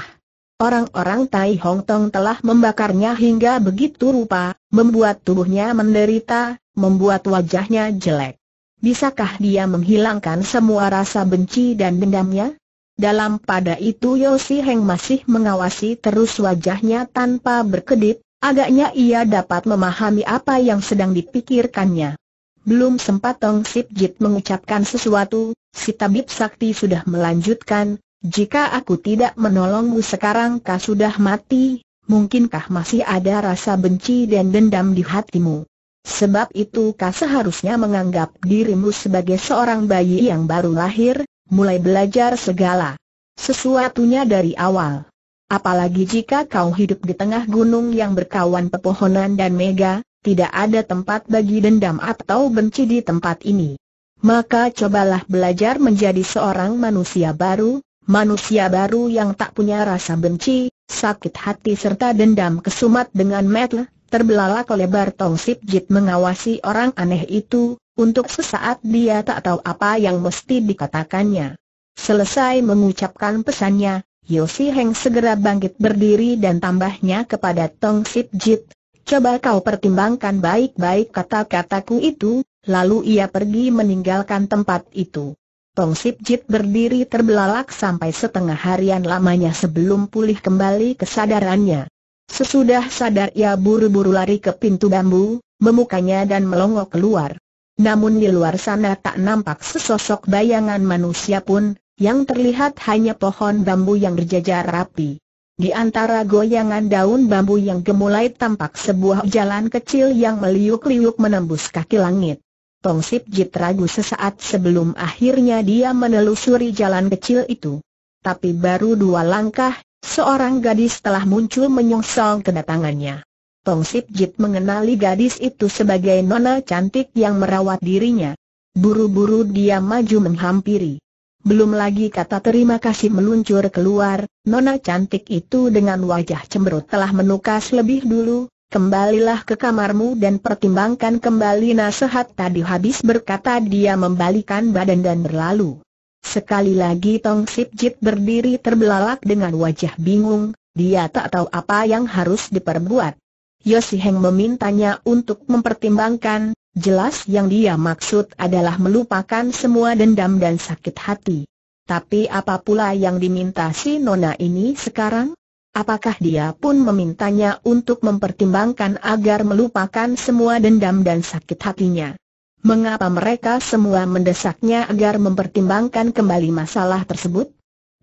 [SPEAKER 1] Orang-orang Tai Hong Tong telah membakarnya hingga begitu rupa, membuat tubuhnya menderita, membuat wajahnya jelek. Bisakah dia menghilangkan semua rasa benci dan dendamnya? Dalam pada itu Yosi Heng masih mengawasi terus wajahnya tanpa berkedip, Agaknya ia dapat memahami apa yang sedang dipikirkannya. Belum sempat Tong Sip Jit mengucapkan sesuatu, si tabib sakti sudah melanjutkan, jika aku tidak menolongmu sekarang kau sudah mati, mungkinkah masih ada rasa benci dan dendam di hatimu? Sebab itu kau seharusnya menganggap dirimu sebagai seorang bayi yang baru lahir, mulai belajar segala sesuatunya dari awal. Apalagi jika kau hidup di tengah gunung yang berkawan pepohonan dan mega, tidak ada tempat bagi dendam atau benci di tempat ini. Maka cobalah belajar menjadi seorang manusia baru, manusia baru yang tak punya rasa benci, sakit hati serta dendam kesumat dengan metel, terbelalak oleh Tong mengawasi orang aneh itu, untuk sesaat dia tak tahu apa yang mesti dikatakannya. Selesai mengucapkan pesannya, Yosi Heng segera bangkit berdiri dan tambahnya kepada Tong Sip Jit, Coba kau pertimbangkan baik-baik kata-kataku itu, lalu ia pergi meninggalkan tempat itu. Tong Sip Jit berdiri terbelalak sampai setengah harian lamanya sebelum pulih kembali kesadarannya. Sesudah sadar ia buru-buru lari ke pintu bambu, memukanya dan melongok keluar. Namun di luar sana tak nampak sesosok bayangan manusia pun, yang terlihat hanya pohon bambu yang berjajar rapi. Di antara goyangan daun bambu yang gemulai tampak sebuah jalan kecil yang meliuk-liuk menembus kaki langit. Tong Sip Jit ragu sesaat sebelum akhirnya dia menelusuri jalan kecil itu. Tapi baru dua langkah, seorang gadis telah muncul menyongsong kedatangannya. Tong Sip Jit mengenali gadis itu sebagai nona cantik yang merawat dirinya. Buru-buru dia maju menghampiri. Belum lagi kata terima kasih meluncur keluar, nona cantik itu dengan wajah cemberut telah menukas lebih dulu, kembalilah ke kamarmu dan pertimbangkan kembali nasihat tadi habis berkata dia membalikan badan dan berlalu. Sekali lagi Tong Sip Jit berdiri terbelalak dengan wajah bingung, dia tak tahu apa yang harus diperbuat. Yosi Heng memintanya untuk mempertimbangkan, Jelas yang dia maksud adalah melupakan semua dendam dan sakit hati. Tapi apa pula yang diminta si Nona ini sekarang? Apakah dia pun memintanya untuk mempertimbangkan agar melupakan semua dendam dan sakit hatinya? Mengapa mereka semua mendesaknya agar mempertimbangkan kembali masalah tersebut?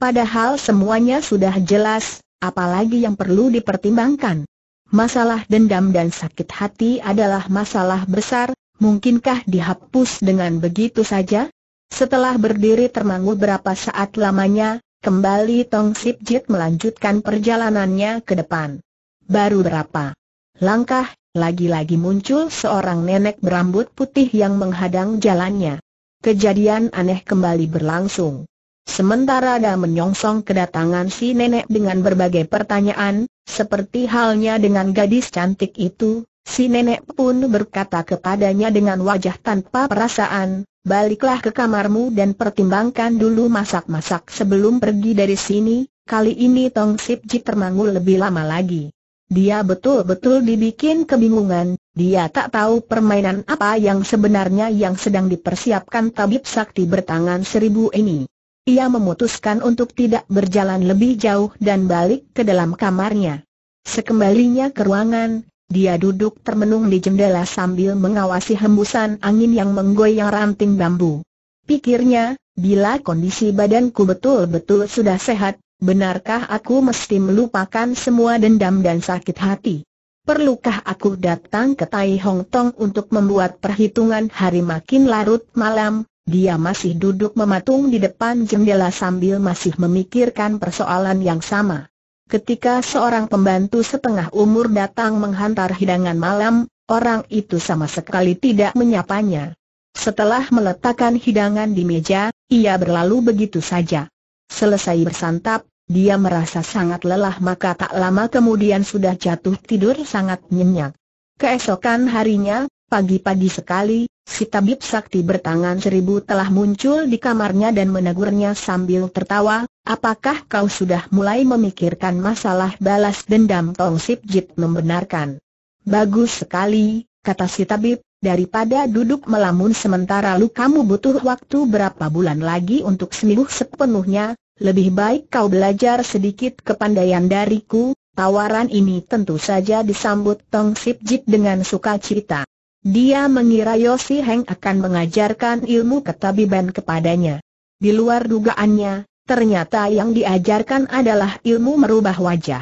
[SPEAKER 1] Padahal semuanya sudah jelas, apalagi yang perlu dipertimbangkan. Masalah dendam dan sakit hati adalah masalah besar, mungkinkah dihapus dengan begitu saja? Setelah berdiri termangu berapa saat lamanya, kembali Tong Sip Jit melanjutkan perjalanannya ke depan. Baru berapa langkah, lagi-lagi muncul seorang nenek berambut putih yang menghadang jalannya. Kejadian aneh kembali berlangsung. Sementara ada menyongsong kedatangan si nenek dengan berbagai pertanyaan, seperti halnya dengan gadis cantik itu, Si nenek pun berkata kepadanya dengan wajah tanpa perasaan, baliklah ke kamarmu dan pertimbangkan dulu masak-masak sebelum pergi dari sini, kali ini Tong Sip Ji termangu lebih lama lagi. Dia betul-betul dibikin kebingungan, dia tak tahu permainan apa yang sebenarnya yang sedang dipersiapkan tabib sakti bertangan seribu ini. Ia memutuskan untuk tidak berjalan lebih jauh dan balik ke dalam kamarnya. Sekembalinya ke ruangan, dia duduk termenung di jendela sambil mengawasi hembusan angin yang menggoyang ranting bambu. Pikirnya, bila kondisi badanku betul-betul sudah sehat, benarkah aku mesti melupakan semua dendam dan sakit hati? Perlukah aku datang ke Tai Hong Tong untuk membuat perhitungan hari makin larut malam? Dia masih duduk mematung di depan jendela sambil masih memikirkan persoalan yang sama. Ketika seorang pembantu setengah umur datang menghantar hidangan malam, orang itu sama sekali tidak menyapanya. Setelah meletakkan hidangan di meja, ia berlalu begitu saja. Selesai bersantap, dia merasa sangat lelah maka tak lama kemudian sudah jatuh tidur sangat nyenyak. Keesokan harinya, pagi-pagi sekali, Si tabib sakti bertangan seribu telah muncul di kamarnya dan menegurnya sambil tertawa, apakah kau sudah mulai memikirkan masalah balas dendam Tong Sip Jit membenarkan. Bagus sekali, kata si tabib, daripada duduk melamun sementara lu kamu butuh waktu berapa bulan lagi untuk sembuh sepenuhnya, lebih baik kau belajar sedikit kepandaian dariku, tawaran ini tentu saja disambut Tong Sip Jit dengan sukacita. Dia mengira Yosi Heng akan mengajarkan ilmu ketabiban kepadanya. Di luar dugaannya, ternyata yang diajarkan adalah ilmu merubah wajah.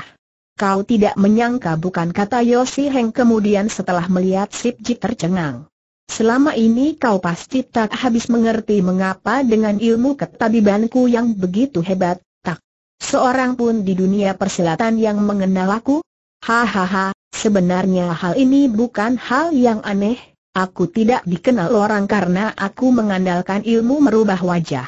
[SPEAKER 1] Kau tidak menyangka bukan kata Yosi Heng kemudian setelah melihat Sip Ji tercengang. Selama ini kau pasti tak habis mengerti mengapa dengan ilmu ketabibanku yang begitu hebat, tak seorang pun di dunia persilatan yang mengenal aku. Hahaha, Sebenarnya hal ini bukan hal yang aneh, aku tidak dikenal orang karena aku mengandalkan ilmu merubah wajah.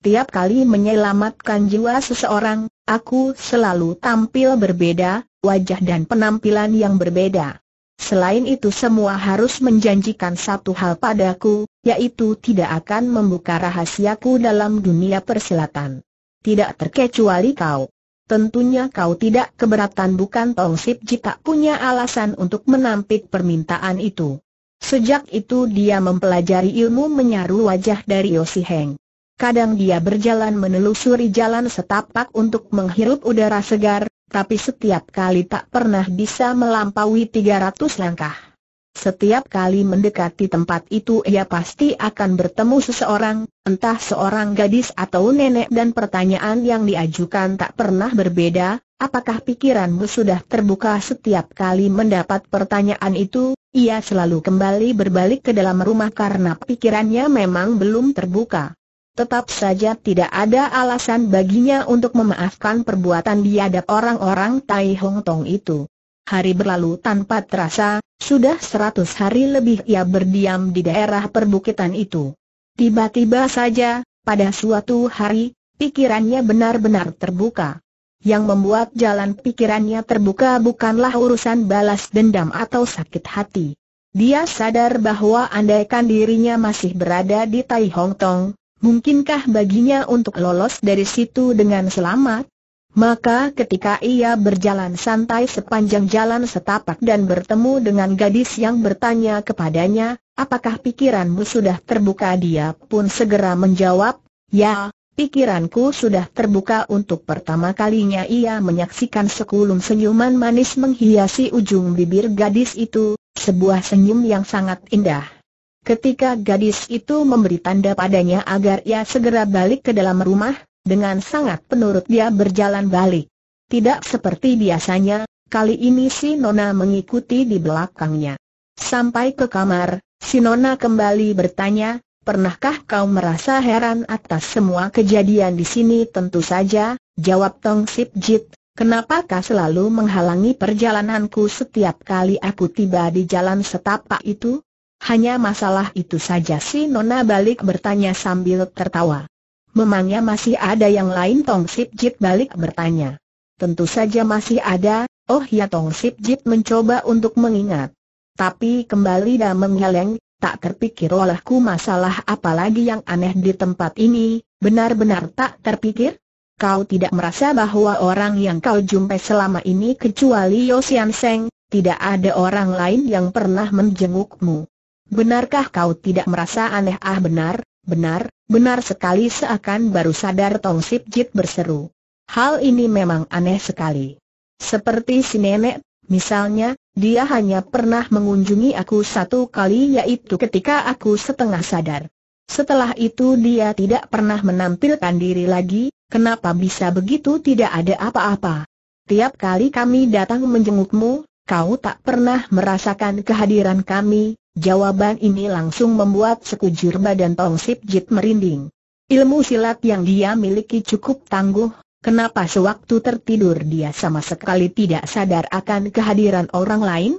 [SPEAKER 1] Tiap kali menyelamatkan jiwa seseorang, aku selalu tampil berbeda, wajah dan penampilan yang berbeda. Selain itu semua harus menjanjikan satu hal padaku, yaitu tidak akan membuka rahasiaku dalam dunia persilatan. Tidak terkecuali kau. Tentunya kau tidak keberatan bukan Tong Sip Ji tak punya alasan untuk menampik permintaan itu. Sejak itu dia mempelajari ilmu menyaru wajah dari Yosi Heng. Kadang dia berjalan menelusuri jalan setapak untuk menghirup udara segar, tapi setiap kali tak pernah bisa melampaui 300 langkah. Setiap kali mendekati tempat itu ia pasti akan bertemu seseorang, entah seorang gadis atau nenek dan pertanyaan yang diajukan tak pernah berbeda, apakah pikiranmu sudah terbuka setiap kali mendapat pertanyaan itu, ia selalu kembali berbalik ke dalam rumah karena pikirannya memang belum terbuka. Tetap saja tidak ada alasan baginya untuk memaafkan perbuatan biadab orang-orang Tai Hong Tong itu. Hari berlalu tanpa terasa, sudah seratus hari lebih ia berdiam di daerah perbukitan itu. Tiba-tiba saja, pada suatu hari, pikirannya benar-benar terbuka. Yang membuat jalan pikirannya terbuka bukanlah urusan balas dendam atau sakit hati. Dia sadar bahwa andaikan dirinya masih berada di Tai Hong Tong, mungkinkah baginya untuk lolos dari situ dengan selamat? Maka ketika ia berjalan santai sepanjang jalan setapak dan bertemu dengan gadis yang bertanya kepadanya, apakah pikiranmu sudah terbuka dia pun segera menjawab, ya, pikiranku sudah terbuka untuk pertama kalinya ia menyaksikan sekulum senyuman manis menghiasi ujung bibir gadis itu, sebuah senyum yang sangat indah. Ketika gadis itu memberi tanda padanya agar ia segera balik ke dalam rumah, dengan sangat penurut dia berjalan balik. Tidak seperti biasanya, kali ini si Nona mengikuti di belakangnya. Sampai ke kamar, si Nona kembali bertanya, Pernahkah kau merasa heran atas semua kejadian di sini? Tentu saja, jawab Tong Sip Jit. kau selalu menghalangi perjalananku setiap kali aku tiba di jalan setapak itu? Hanya masalah itu saja si Nona balik bertanya sambil tertawa. Memangnya masih ada yang lain Tong Sip Jit balik bertanya. Tentu saja masih ada, oh ya Tong Sip Jit mencoba untuk mengingat. Tapi kembali dah mengeleng. tak terpikir olehku masalah apa lagi yang aneh di tempat ini, benar-benar tak terpikir? Kau tidak merasa bahwa orang yang kau jumpai selama ini kecuali Yosian Seng, tidak ada orang lain yang pernah menjengukmu. Benarkah kau tidak merasa aneh ah benar, Benar, benar sekali seakan baru sadar Tong Sip Jit berseru. Hal ini memang aneh sekali. Seperti si nenek, misalnya, dia hanya pernah mengunjungi aku satu kali yaitu ketika aku setengah sadar. Setelah itu dia tidak pernah menampilkan diri lagi, kenapa bisa begitu tidak ada apa-apa? Tiap kali kami datang menjengukmu, kau tak pernah merasakan kehadiran kami, Jawaban ini langsung membuat sekujur badan Tong Sip Jit merinding. Ilmu silat yang dia miliki cukup tangguh, kenapa sewaktu tertidur dia sama sekali tidak sadar akan kehadiran orang lain?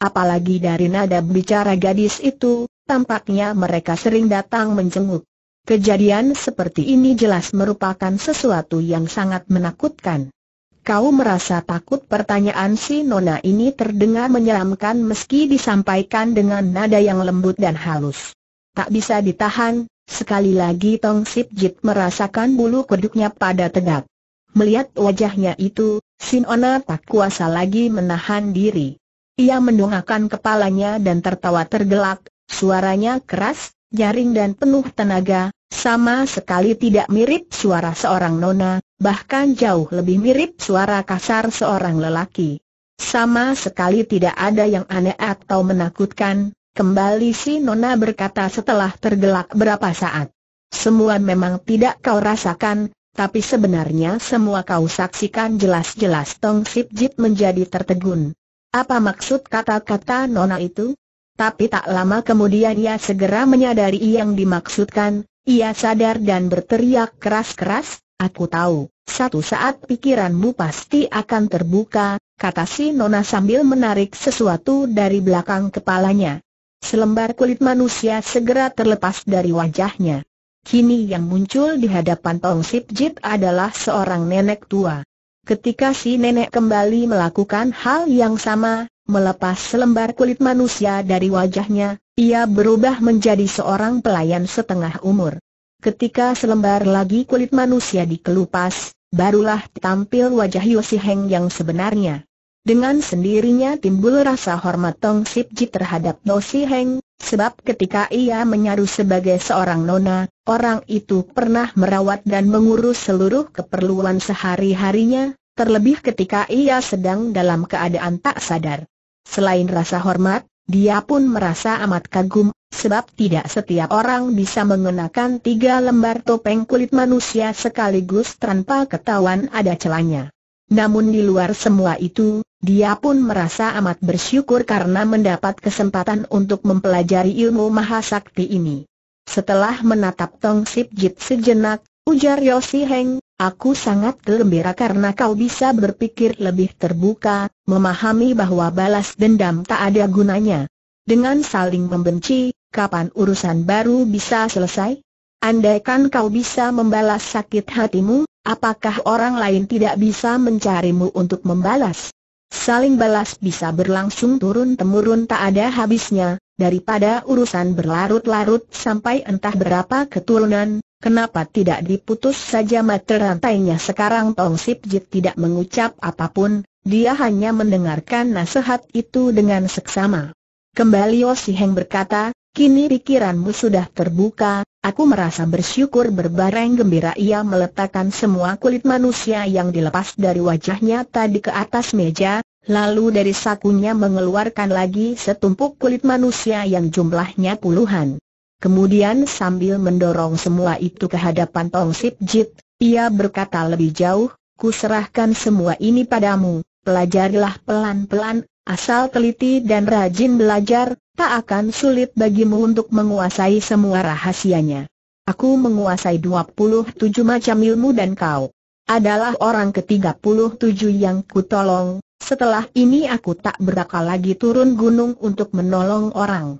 [SPEAKER 1] Apalagi dari nada bicara gadis itu, tampaknya mereka sering datang menjenguk. Kejadian seperti ini jelas merupakan sesuatu yang sangat menakutkan. Kau merasa takut pertanyaan si Nona ini terdengar menyeramkan meski disampaikan dengan nada yang lembut dan halus. Tak bisa ditahan, sekali lagi Tong Sip Jit merasakan bulu kuduknya pada tegak. Melihat wajahnya itu, si Nona tak kuasa lagi menahan diri. Ia mendongakkan kepalanya dan tertawa tergelak, suaranya keras, jaring dan penuh tenaga, sama sekali tidak mirip suara seorang nona, bahkan jauh lebih mirip suara kasar seorang lelaki. Sama sekali tidak ada yang aneh atau menakutkan, kembali si nona berkata setelah tergelak berapa saat. Semua memang tidak kau rasakan, tapi sebenarnya semua kau saksikan jelas-jelas Tong Sip Jit menjadi tertegun. Apa maksud kata-kata nona itu? Tapi tak lama kemudian ia segera menyadari yang dimaksudkan, ia sadar dan berteriak keras-keras, aku tahu, satu saat pikiranmu pasti akan terbuka, kata si Nona sambil menarik sesuatu dari belakang kepalanya. Selembar kulit manusia segera terlepas dari wajahnya. Kini yang muncul di hadapan Tong Sip Jit adalah seorang nenek tua. Ketika si nenek kembali melakukan hal yang sama, melepas selembar kulit manusia dari wajahnya, ia berubah menjadi seorang pelayan setengah umur. Ketika selembar lagi kulit manusia dikelupas, barulah tampil wajah Yosi Heng yang sebenarnya. Dengan sendirinya timbul rasa hormat Tong Sip Ji terhadap Yosi Heng, sebab ketika ia menyaru sebagai seorang nona, orang itu pernah merawat dan mengurus seluruh keperluan sehari-harinya, terlebih ketika ia sedang dalam keadaan tak sadar. Selain rasa hormat, dia pun merasa amat kagum, sebab tidak setiap orang bisa mengenakan tiga lembar topeng kulit manusia sekaligus tanpa ketahuan ada celanya. Namun di luar semua itu, dia pun merasa amat bersyukur karena mendapat kesempatan untuk mempelajari ilmu mahasakti ini. Setelah menatap Tong Sip Jit sejenak, ujar Yosi Heng, Aku sangat gembira karena kau bisa berpikir lebih terbuka, memahami bahwa balas dendam tak ada gunanya. Dengan saling membenci, kapan urusan baru bisa selesai? Andaikan kau bisa membalas sakit hatimu, apakah orang lain tidak bisa mencarimu untuk membalas? Saling balas bisa berlangsung turun-temurun tak ada habisnya, daripada urusan berlarut-larut sampai entah berapa keturunan, Kenapa tidak diputus saja mata rantainya sekarang Tong Sip Jit tidak mengucap apapun, dia hanya mendengarkan nasihat itu dengan seksama. Kembali Osi Heng berkata, kini pikiranmu sudah terbuka, aku merasa bersyukur berbareng gembira ia meletakkan semua kulit manusia yang dilepas dari wajahnya tadi ke atas meja, lalu dari sakunya mengeluarkan lagi setumpuk kulit manusia yang jumlahnya puluhan. Kemudian sambil mendorong semua itu ke hadapan Tong Sip Jit, ia berkata lebih jauh, "Ku serahkan semua ini padamu, pelajarilah pelan-pelan, asal teliti dan rajin belajar, tak akan sulit bagimu untuk menguasai semua rahasianya. Aku menguasai 27 macam ilmu dan kau adalah orang ke-37 yang kutolong, setelah ini aku tak berakal lagi turun gunung untuk menolong orang.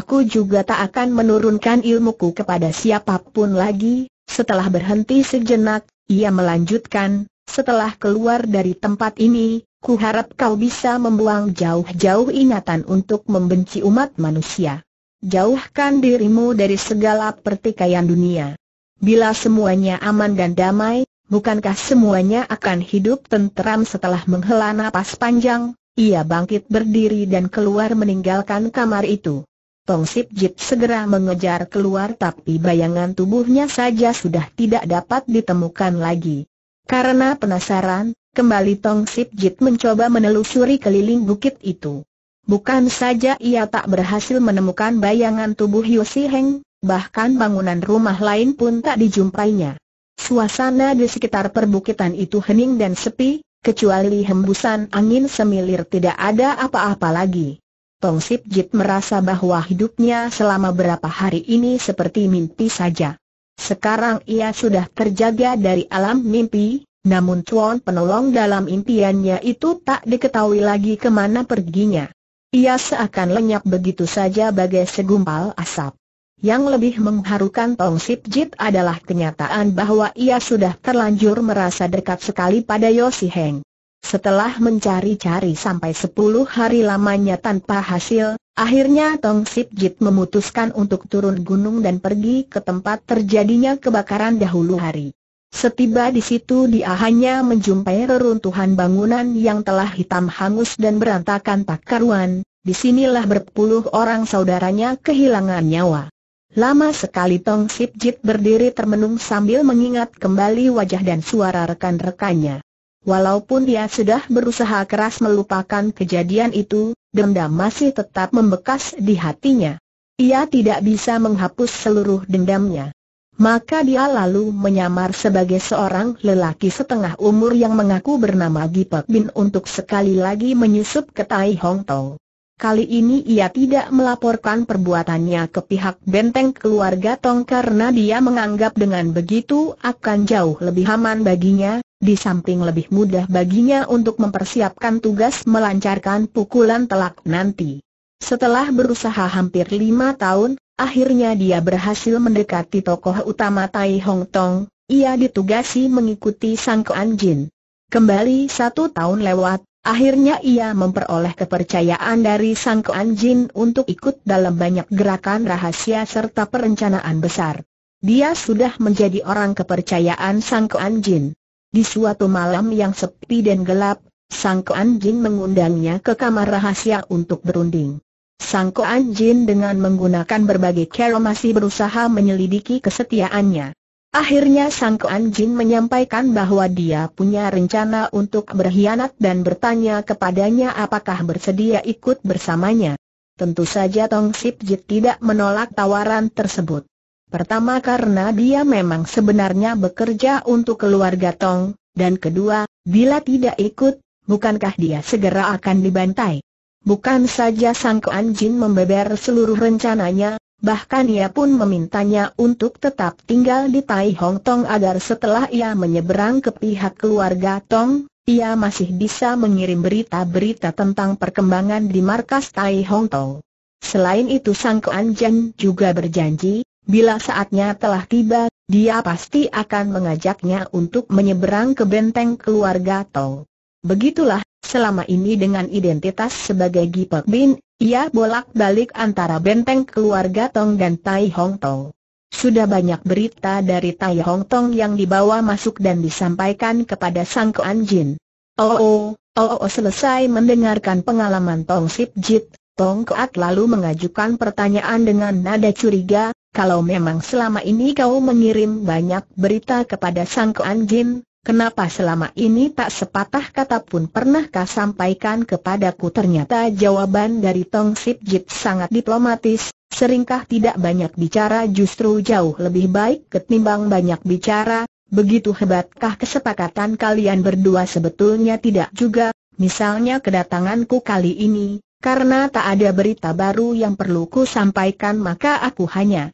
[SPEAKER 1] Aku juga tak akan menurunkan ilmuku kepada siapapun lagi. Setelah berhenti sejenak, ia melanjutkan, setelah keluar dari tempat ini, ku harap kau bisa membuang jauh-jauh ingatan untuk membenci umat manusia. Jauhkan dirimu dari segala pertikaian dunia. Bila semuanya aman dan damai, bukankah semuanya akan hidup tenteram setelah menghela napas panjang? Ia bangkit berdiri dan keluar meninggalkan kamar itu. Tong Sip Jit segera mengejar keluar tapi bayangan tubuhnya saja sudah tidak dapat ditemukan lagi. Karena penasaran, kembali Tong Sip Jit mencoba menelusuri keliling bukit itu. Bukan saja ia tak berhasil menemukan bayangan tubuh Yosi Heng, bahkan bangunan rumah lain pun tak dijumpainya. Suasana di sekitar perbukitan itu hening dan sepi, kecuali hembusan angin semilir tidak ada apa-apa lagi. Tong Jit merasa bahwa hidupnya selama berapa hari ini seperti mimpi saja. Sekarang ia sudah terjaga dari alam mimpi, namun Tuan penolong dalam impiannya itu tak diketahui lagi kemana perginya. Ia seakan lenyap begitu saja bagai segumpal asap. Yang lebih mengharukan Tong Sip Jit adalah kenyataan bahwa ia sudah terlanjur merasa dekat sekali pada Yosi Heng. Setelah mencari-cari sampai sepuluh hari lamanya tanpa hasil, akhirnya Tong Sip Jit memutuskan untuk turun gunung dan pergi ke tempat terjadinya kebakaran dahulu hari. Setiba di situ dia hanya menjumpai reruntuhan bangunan yang telah hitam hangus dan berantakan tak karuan, disinilah berpuluh orang saudaranya kehilangan nyawa. Lama sekali Tong Sip Jit berdiri termenung sambil mengingat kembali wajah dan suara rekan-rekannya. Walaupun dia sudah berusaha keras melupakan kejadian itu, dendam masih tetap membekas di hatinya. Ia tidak bisa menghapus seluruh dendamnya. Maka dia lalu menyamar sebagai seorang lelaki setengah umur yang mengaku bernama Gipak Bin untuk sekali lagi menyusup ke Tai Hong Tong. Kali ini ia tidak melaporkan perbuatannya ke pihak benteng keluarga Tong karena dia menganggap dengan begitu akan jauh lebih aman baginya, di samping lebih mudah baginya untuk mempersiapkan tugas melancarkan pukulan telak nanti. Setelah berusaha hampir lima tahun, akhirnya dia berhasil mendekati tokoh utama Tai Hong Tong, ia ditugasi mengikuti Sang Kuan Jin. Kembali satu tahun lewat, akhirnya ia memperoleh kepercayaan dari Sang Kuan Jin untuk ikut dalam banyak gerakan rahasia serta perencanaan besar. Dia sudah menjadi orang kepercayaan Sang Kuan Jin. Di suatu malam yang sepi dan gelap, Sang Koan Jin mengundangnya ke kamar rahasia untuk berunding. Sang Koan Jin dengan menggunakan berbagai cara masih berusaha menyelidiki kesetiaannya. Akhirnya Sang Koan Jin menyampaikan bahwa dia punya rencana untuk berkhianat dan bertanya kepadanya apakah bersedia ikut bersamanya. Tentu saja Tong Sip Jit tidak menolak tawaran tersebut. Pertama karena dia memang sebenarnya bekerja untuk keluarga Tong, dan kedua, bila tidak ikut, bukankah dia segera akan dibantai? Bukan saja Sang Kuan Jin membeber seluruh rencananya, bahkan ia pun memintanya untuk tetap tinggal di Tai Hong Tong agar setelah ia menyeberang ke pihak keluarga Tong, ia masih bisa mengirim berita-berita tentang perkembangan di markas Tai Hong Tong. Selain itu Sang Kuan Jin juga berjanji, Bila saatnya telah tiba, dia pasti akan mengajaknya untuk menyeberang ke benteng keluarga Tong. Begitulah, selama ini dengan identitas sebagai Gipek Bin, ia bolak-balik antara benteng keluarga Tong dan Tai Hong Tong. Sudah banyak berita dari Tai Hong Tong yang dibawa masuk dan disampaikan kepada Sang Kuan Jin. Oh, oh, oh, oh, oh selesai mendengarkan pengalaman Tong Sip Jit, Tong Kuat lalu mengajukan pertanyaan dengan nada curiga, kalau memang selama ini kau mengirim banyak berita kepada Sang Kuan Jin, Kenapa selama ini tak sepatah kata pun pernah kau sampaikan kepadaku ternyata jawaban dari Tong Sip Jit sangat diplomatis, seringkah tidak banyak bicara justru jauh lebih baik ketimbang banyak bicara, begitu hebatkah kesepakatan kalian berdua sebetulnya tidak juga, misalnya kedatanganku kali ini, karena tak ada berita baru yang perlu ku sampaikan maka aku hanya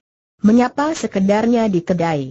[SPEAKER 1] menyapa sekedarnya di kedai.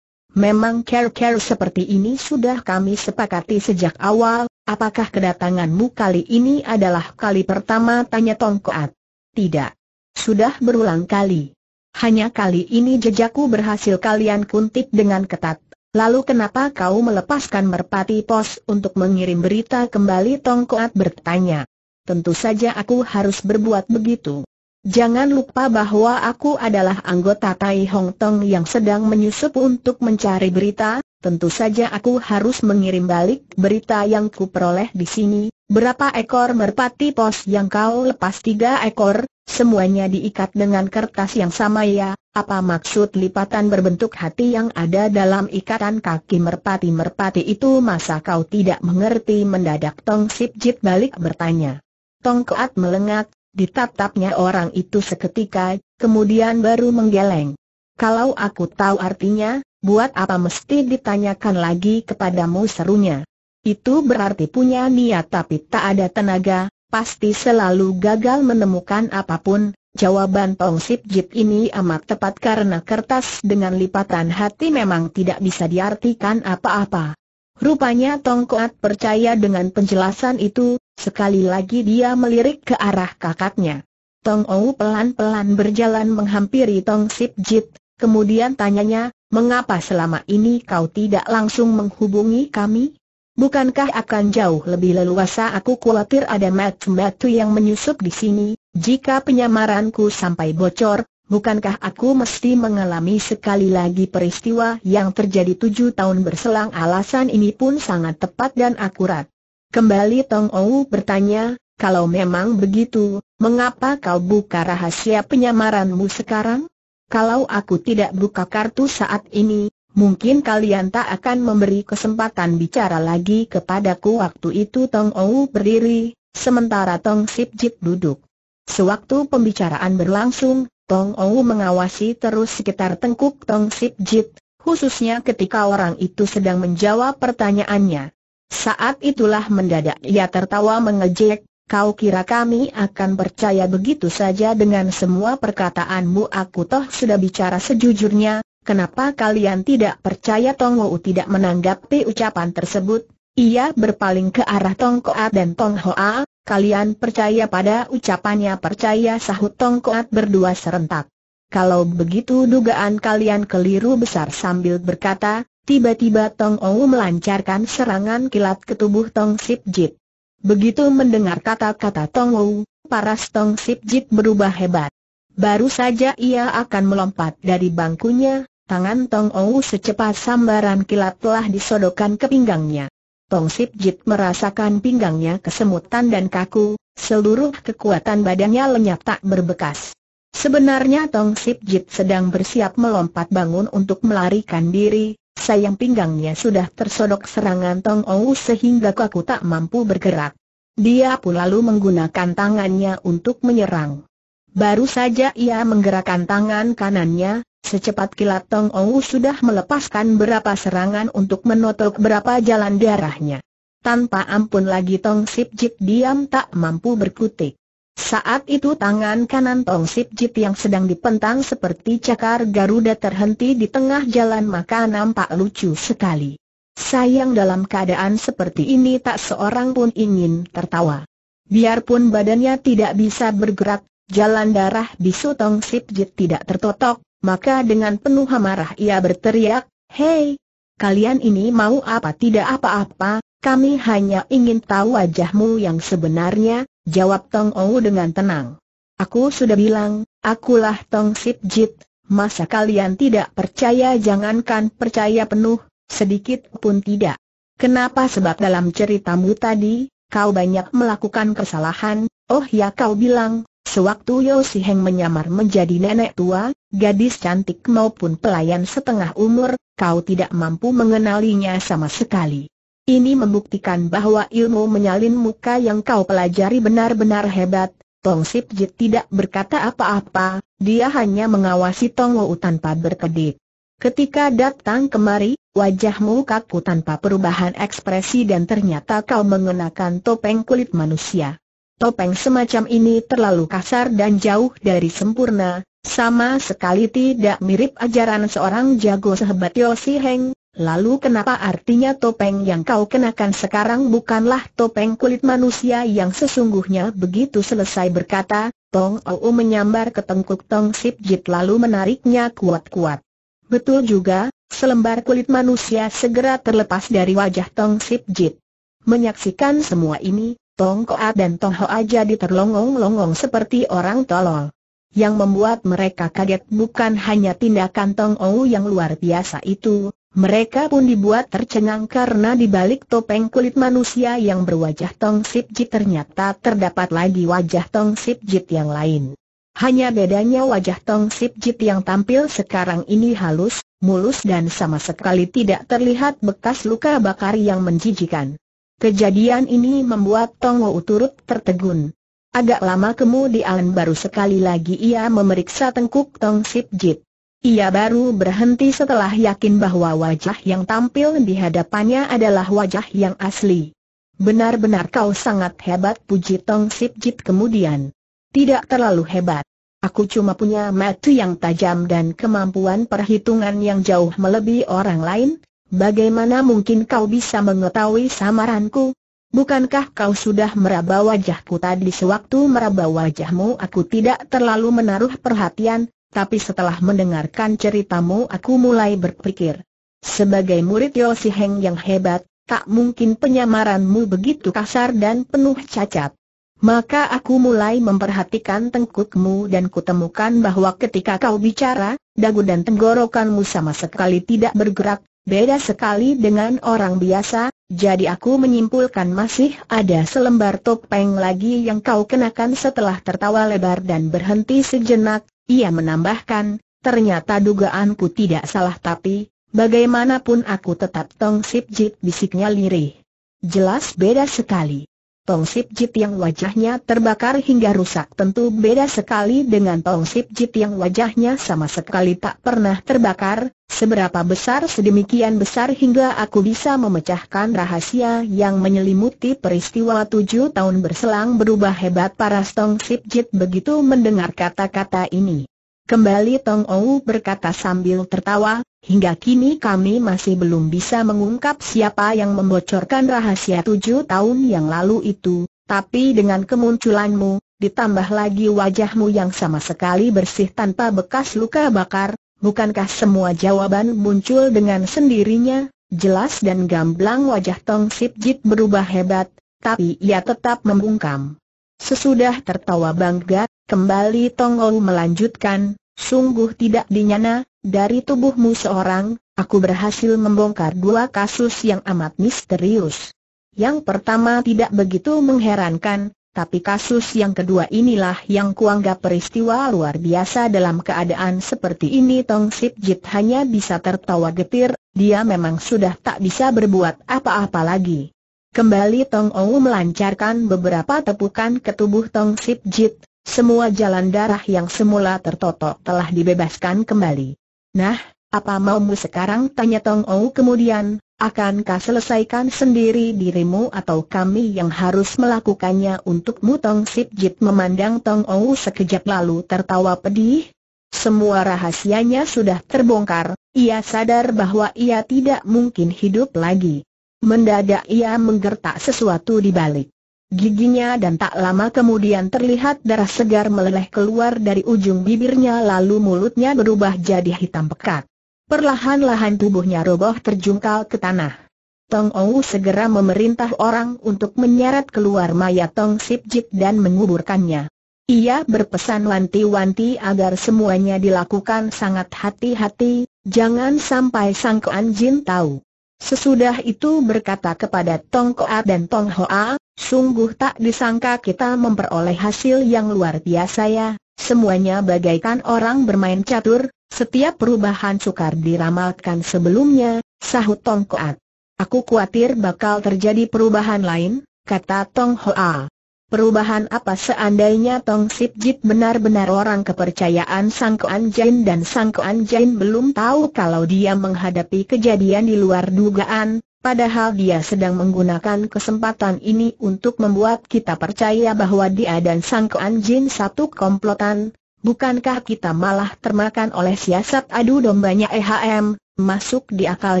[SPEAKER 1] Memang care-care seperti ini sudah kami sepakati sejak awal, apakah kedatanganmu kali ini adalah kali pertama tanya Tongkoat? Tidak. Sudah berulang kali. Hanya kali ini jejakku berhasil kalian kuntit dengan ketat. Lalu kenapa kau melepaskan merpati pos untuk mengirim berita kembali Tongkoat bertanya. Tentu saja aku harus berbuat begitu. Jangan lupa bahwa aku adalah anggota Tai Hong Tong yang sedang menyusup untuk mencari berita, tentu saja aku harus mengirim balik berita yang kuperoleh di sini. Berapa ekor merpati pos yang kau lepas tiga ekor, semuanya diikat dengan kertas yang sama ya, apa maksud lipatan berbentuk hati yang ada dalam ikatan kaki merpati-merpati itu masa kau tidak mengerti mendadak Tong Sip Jit balik bertanya. Tong Keat melengak, Ditatapnya orang itu seketika, kemudian baru menggeleng. Kalau aku tahu artinya, buat apa mesti ditanyakan lagi kepadamu serunya. Itu berarti punya niat tapi tak ada tenaga, pasti selalu gagal menemukan apapun, Jawaban Tong Sip Jip ini amat tepat karena kertas dengan lipatan hati memang tidak bisa diartikan apa-apa. Rupanya Tong Koat percaya dengan penjelasan itu, Sekali lagi dia melirik ke arah kakaknya. Tong Ou pelan-pelan berjalan menghampiri Tong Sip Jit, kemudian tanyanya, mengapa selama ini kau tidak langsung menghubungi kami? Bukankah akan jauh lebih leluasa aku khawatir ada metu-metu yang menyusup di sini, jika penyamaranku sampai bocor, bukankah aku mesti mengalami sekali lagi peristiwa yang terjadi tujuh tahun berselang alasan ini pun sangat tepat dan akurat. Kembali Tong Ou bertanya, kalau memang begitu, mengapa kau buka rahasia penyamaranmu sekarang? Kalau aku tidak buka kartu saat ini, mungkin kalian tak akan memberi kesempatan bicara lagi kepadaku waktu itu Tong Ou berdiri, sementara Tong Sip Jip duduk. Sewaktu pembicaraan berlangsung, Tong Ou mengawasi terus sekitar tengkuk Tong Sip Jip, khususnya ketika orang itu sedang menjawab pertanyaannya. Saat itulah mendadak ia tertawa mengejek, kau kira kami akan percaya begitu saja dengan semua perkataanmu aku toh sudah bicara sejujurnya, kenapa kalian tidak percaya tong wu tidak menanggapi ucapan tersebut, ia berpaling ke arah Tong Koat dan Tong Hoa, kalian percaya pada ucapannya percaya sahut Tong Koat berdua serentak. Kalau begitu dugaan kalian keliru besar sambil berkata, Tiba-tiba Tong Ou melancarkan serangan kilat ke tubuh Tong Sip Jit. Begitu mendengar kata-kata Tong Ou, paras Tong Sip Jit berubah hebat. Baru saja ia akan melompat dari bangkunya, tangan Tong Ou secepat sambaran kilat telah disodokkan ke pinggangnya. Tong Sip Jit merasakan pinggangnya kesemutan dan kaku, seluruh kekuatan badannya lenyap tak berbekas. Sebenarnya Tong Sip Jit sedang bersiap melompat bangun untuk melarikan diri, sayang pinggangnya sudah tersodok serangan Tong Ou sehingga kaku tak mampu bergerak. Dia pun lalu menggunakan tangannya untuk menyerang. Baru saja ia menggerakkan tangan kanannya, secepat kilat Tong Ou sudah melepaskan berapa serangan untuk menotok berapa jalan darahnya. Tanpa ampun lagi Tong Sip Jik diam tak mampu berkutik. Saat itu tangan kanan Tong Sip Jit yang sedang dipentang seperti cakar Garuda terhenti di tengah jalan maka nampak lucu sekali. Sayang dalam keadaan seperti ini tak seorang pun ingin tertawa. Biarpun badannya tidak bisa bergerak, jalan darah bisu Tong Sip Jit tidak tertotok, maka dengan penuh amarah ia berteriak, Hei! Kalian ini mau apa tidak apa-apa, kami hanya ingin tahu wajahmu yang sebenarnya, jawab Tong Ou dengan tenang. Aku sudah bilang, akulah Tong Sip Jit, masa kalian tidak percaya jangankan percaya penuh, sedikit pun tidak. Kenapa sebab dalam ceritamu tadi, kau banyak melakukan kesalahan, oh ya kau bilang, sewaktu Yo Si Heng menyamar menjadi nenek tua, gadis cantik maupun pelayan setengah umur, kau tidak mampu mengenalinya sama sekali. Ini membuktikan bahwa ilmu menyalin muka yang kau pelajari benar-benar hebat. Tong Sip Jit tidak berkata apa-apa, dia hanya mengawasi Tong Wu tanpa berkedip. Ketika datang kemari, wajahmu kaku tanpa perubahan ekspresi dan ternyata kau mengenakan topeng kulit manusia. Topeng semacam ini terlalu kasar dan jauh dari sempurna, sama sekali tidak mirip ajaran seorang jago sehebat Yosi Heng, Lalu kenapa artinya topeng yang kau kenakan sekarang bukanlah topeng kulit manusia yang sesungguhnya begitu selesai berkata, Tong Ou menyambar ke tengkuk Tong Sip Jit lalu menariknya kuat-kuat. Betul juga, selembar kulit manusia segera terlepas dari wajah Tong Sip Jit. Menyaksikan semua ini, Tong Koat dan Tong Hoa jadi terlongong-longong seperti orang tolol. Yang membuat mereka kaget bukan hanya tindakan Tong Ou yang luar biasa itu, mereka pun dibuat tercengang karena di balik topeng kulit manusia yang berwajah Tong Sip Jit ternyata terdapat lagi wajah Tong Sip Jit yang lain. Hanya bedanya wajah Tong Sip Jit yang tampil sekarang ini halus, mulus dan sama sekali tidak terlihat bekas luka bakar yang menjijikan. Kejadian ini membuat Tong Ou turut tertegun. Agak lama kemudian baru sekali lagi ia memeriksa tengkuk Tong Sip Jit. Ia baru berhenti setelah yakin bahwa wajah yang tampil di hadapannya adalah wajah yang asli. Benar-benar kau sangat hebat puji Tong Sip Jit kemudian. Tidak terlalu hebat. Aku cuma punya mata yang tajam dan kemampuan perhitungan yang jauh melebihi orang lain. Bagaimana mungkin kau bisa mengetahui samaranku? Bukankah kau sudah meraba wajahku tadi sewaktu meraba wajahmu aku tidak terlalu menaruh perhatian, tapi setelah mendengarkan ceritamu aku mulai berpikir. Sebagai murid Yosi yang hebat, tak mungkin penyamaranmu begitu kasar dan penuh cacat. Maka aku mulai memperhatikan tengkukmu dan kutemukan bahwa ketika kau bicara, dagu dan tenggorokanmu sama sekali tidak bergerak, Beda sekali dengan orang biasa, jadi aku menyimpulkan masih ada selembar topeng lagi yang kau kenakan setelah tertawa lebar dan berhenti sejenak, ia menambahkan, ternyata dugaanku tidak salah tapi, bagaimanapun aku tetap Tong Sip Jit bisiknya lirih. Jelas beda sekali. Tong Sip yang wajahnya terbakar hingga rusak tentu beda sekali dengan Tong Sip yang wajahnya sama sekali tak pernah terbakar, seberapa besar sedemikian besar hingga aku bisa memecahkan rahasia yang menyelimuti peristiwa tujuh tahun berselang berubah hebat para Tong Sip begitu mendengar kata-kata ini. Kembali Tong Ou berkata sambil tertawa, hingga kini kami masih belum bisa mengungkap siapa yang membocorkan rahasia tujuh tahun yang lalu itu, tapi dengan kemunculanmu, ditambah lagi wajahmu yang sama sekali bersih tanpa bekas luka bakar, bukankah semua jawaban muncul dengan sendirinya? Jelas dan gamblang wajah Tong Sip Jit berubah hebat, tapi ia tetap membungkam. Sesudah tertawa bangga, kembali Tong melanjutkan, sungguh tidak dinyana, dari tubuhmu seorang, aku berhasil membongkar dua kasus yang amat misterius. Yang pertama tidak begitu mengherankan, tapi kasus yang kedua inilah yang kuanggap peristiwa luar biasa dalam keadaan seperti ini Tong Sip Jit hanya bisa tertawa getir, dia memang sudah tak bisa berbuat apa-apa lagi. Kembali Tong Ou melancarkan beberapa tepukan ke tubuh Tong Sip Jit, semua jalan darah yang semula tertotok telah dibebaskan kembali. Nah, apa maumu sekarang? Tanya Tong Ou kemudian, akankah selesaikan sendiri dirimu atau kami yang harus melakukannya untukmu? Tong Sip Jit memandang Tong Ou sekejap lalu tertawa pedih. Semua rahasianya sudah terbongkar, ia sadar bahwa ia tidak mungkin hidup lagi. Mendadak ia menggertak sesuatu di balik giginya dan tak lama kemudian terlihat darah segar meleleh keluar dari ujung bibirnya lalu mulutnya berubah jadi hitam pekat. Perlahan-lahan tubuhnya roboh terjungkal ke tanah. Tong Ou segera memerintah orang untuk menyeret keluar mayat Tong Sip dan menguburkannya. Ia berpesan wanti-wanti agar semuanya dilakukan sangat hati-hati, jangan sampai Sang Kuan Jin tahu. Sesudah itu berkata kepada Tong Koa dan Tong Hoa, sungguh tak disangka kita memperoleh hasil yang luar biasa ya, semuanya bagaikan orang bermain catur, setiap perubahan sukar diramalkan sebelumnya, sahut Tong Koat. Aku khawatir bakal terjadi perubahan lain, kata Tong Hoa. Perubahan apa seandainya Tong Sip Jit benar-benar orang kepercayaan Sang Kuan Jin dan Sang Kuan Jin belum tahu kalau dia menghadapi kejadian di luar dugaan, padahal dia sedang menggunakan kesempatan ini untuk membuat kita percaya bahwa dia dan Sang Kuan Jin satu komplotan, bukankah kita malah termakan oleh siasat adu dombanya EHM, masuk di akal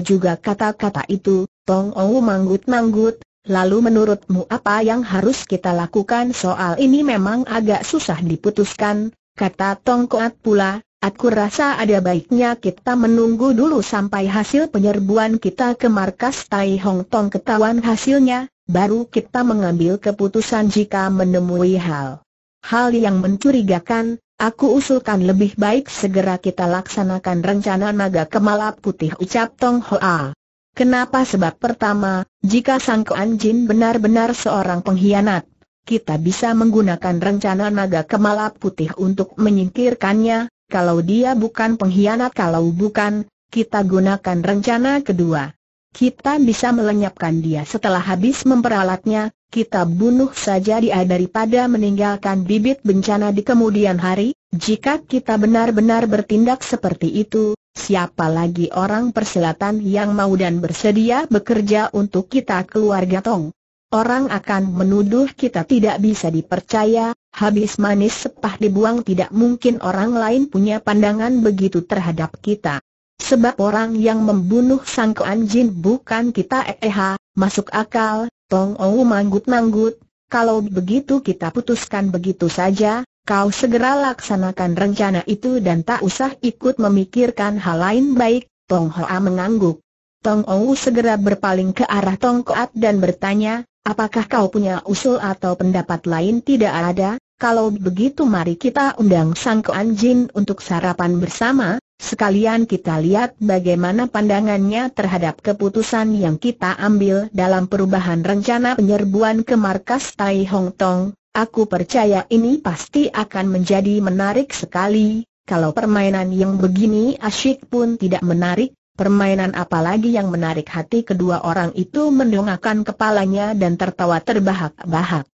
[SPEAKER 1] juga kata-kata itu, Tong Ou manggut-manggut, Lalu menurutmu apa yang harus kita lakukan soal ini memang agak susah diputuskan, kata Tongkoat pula, Aku rasa ada baiknya kita menunggu dulu sampai hasil penyerbuan kita ke markas Tai Hong Tong ketahuan hasilnya, baru kita mengambil keputusan jika menemui hal. Hal yang mencurigakan, aku usulkan lebih baik segera kita laksanakan rencana naga kemalap putih ucap Tong Hoa. Kenapa sebab pertama, jika Sang Kuan Jin benar-benar seorang pengkhianat, kita bisa menggunakan rencana naga kemala putih untuk menyingkirkannya, kalau dia bukan pengkhianat kalau bukan, kita gunakan rencana kedua. Kita bisa melenyapkan dia setelah habis memperalatnya, kita bunuh saja dia daripada meninggalkan bibit bencana di kemudian hari, jika kita benar-benar bertindak seperti itu, siapa lagi orang persilatan yang mau dan bersedia bekerja untuk kita keluarga Tong? Orang akan menuduh kita tidak bisa dipercaya, habis manis sepah dibuang tidak mungkin orang lain punya pandangan begitu terhadap kita. Sebab orang yang membunuh sang keanjin bukan kita eh, eh masuk akal, Tong Ou manggut-manggut, kalau begitu kita putuskan begitu saja, Kau segera laksanakan rencana itu dan tak usah ikut memikirkan hal lain baik, Tong Hoa mengangguk. Tong Ou segera berpaling ke arah Tong Koat dan bertanya, apakah kau punya usul atau pendapat lain tidak ada? Kalau begitu mari kita undang Sang Koan Jin untuk sarapan bersama, sekalian kita lihat bagaimana pandangannya terhadap keputusan yang kita ambil dalam perubahan rencana penyerbuan ke markas Tai Hong Tong, Aku percaya ini pasti akan menjadi menarik sekali, kalau permainan yang begini asyik pun tidak menarik, permainan apalagi yang menarik hati kedua orang itu mendongakkan kepalanya dan tertawa terbahak-bahak.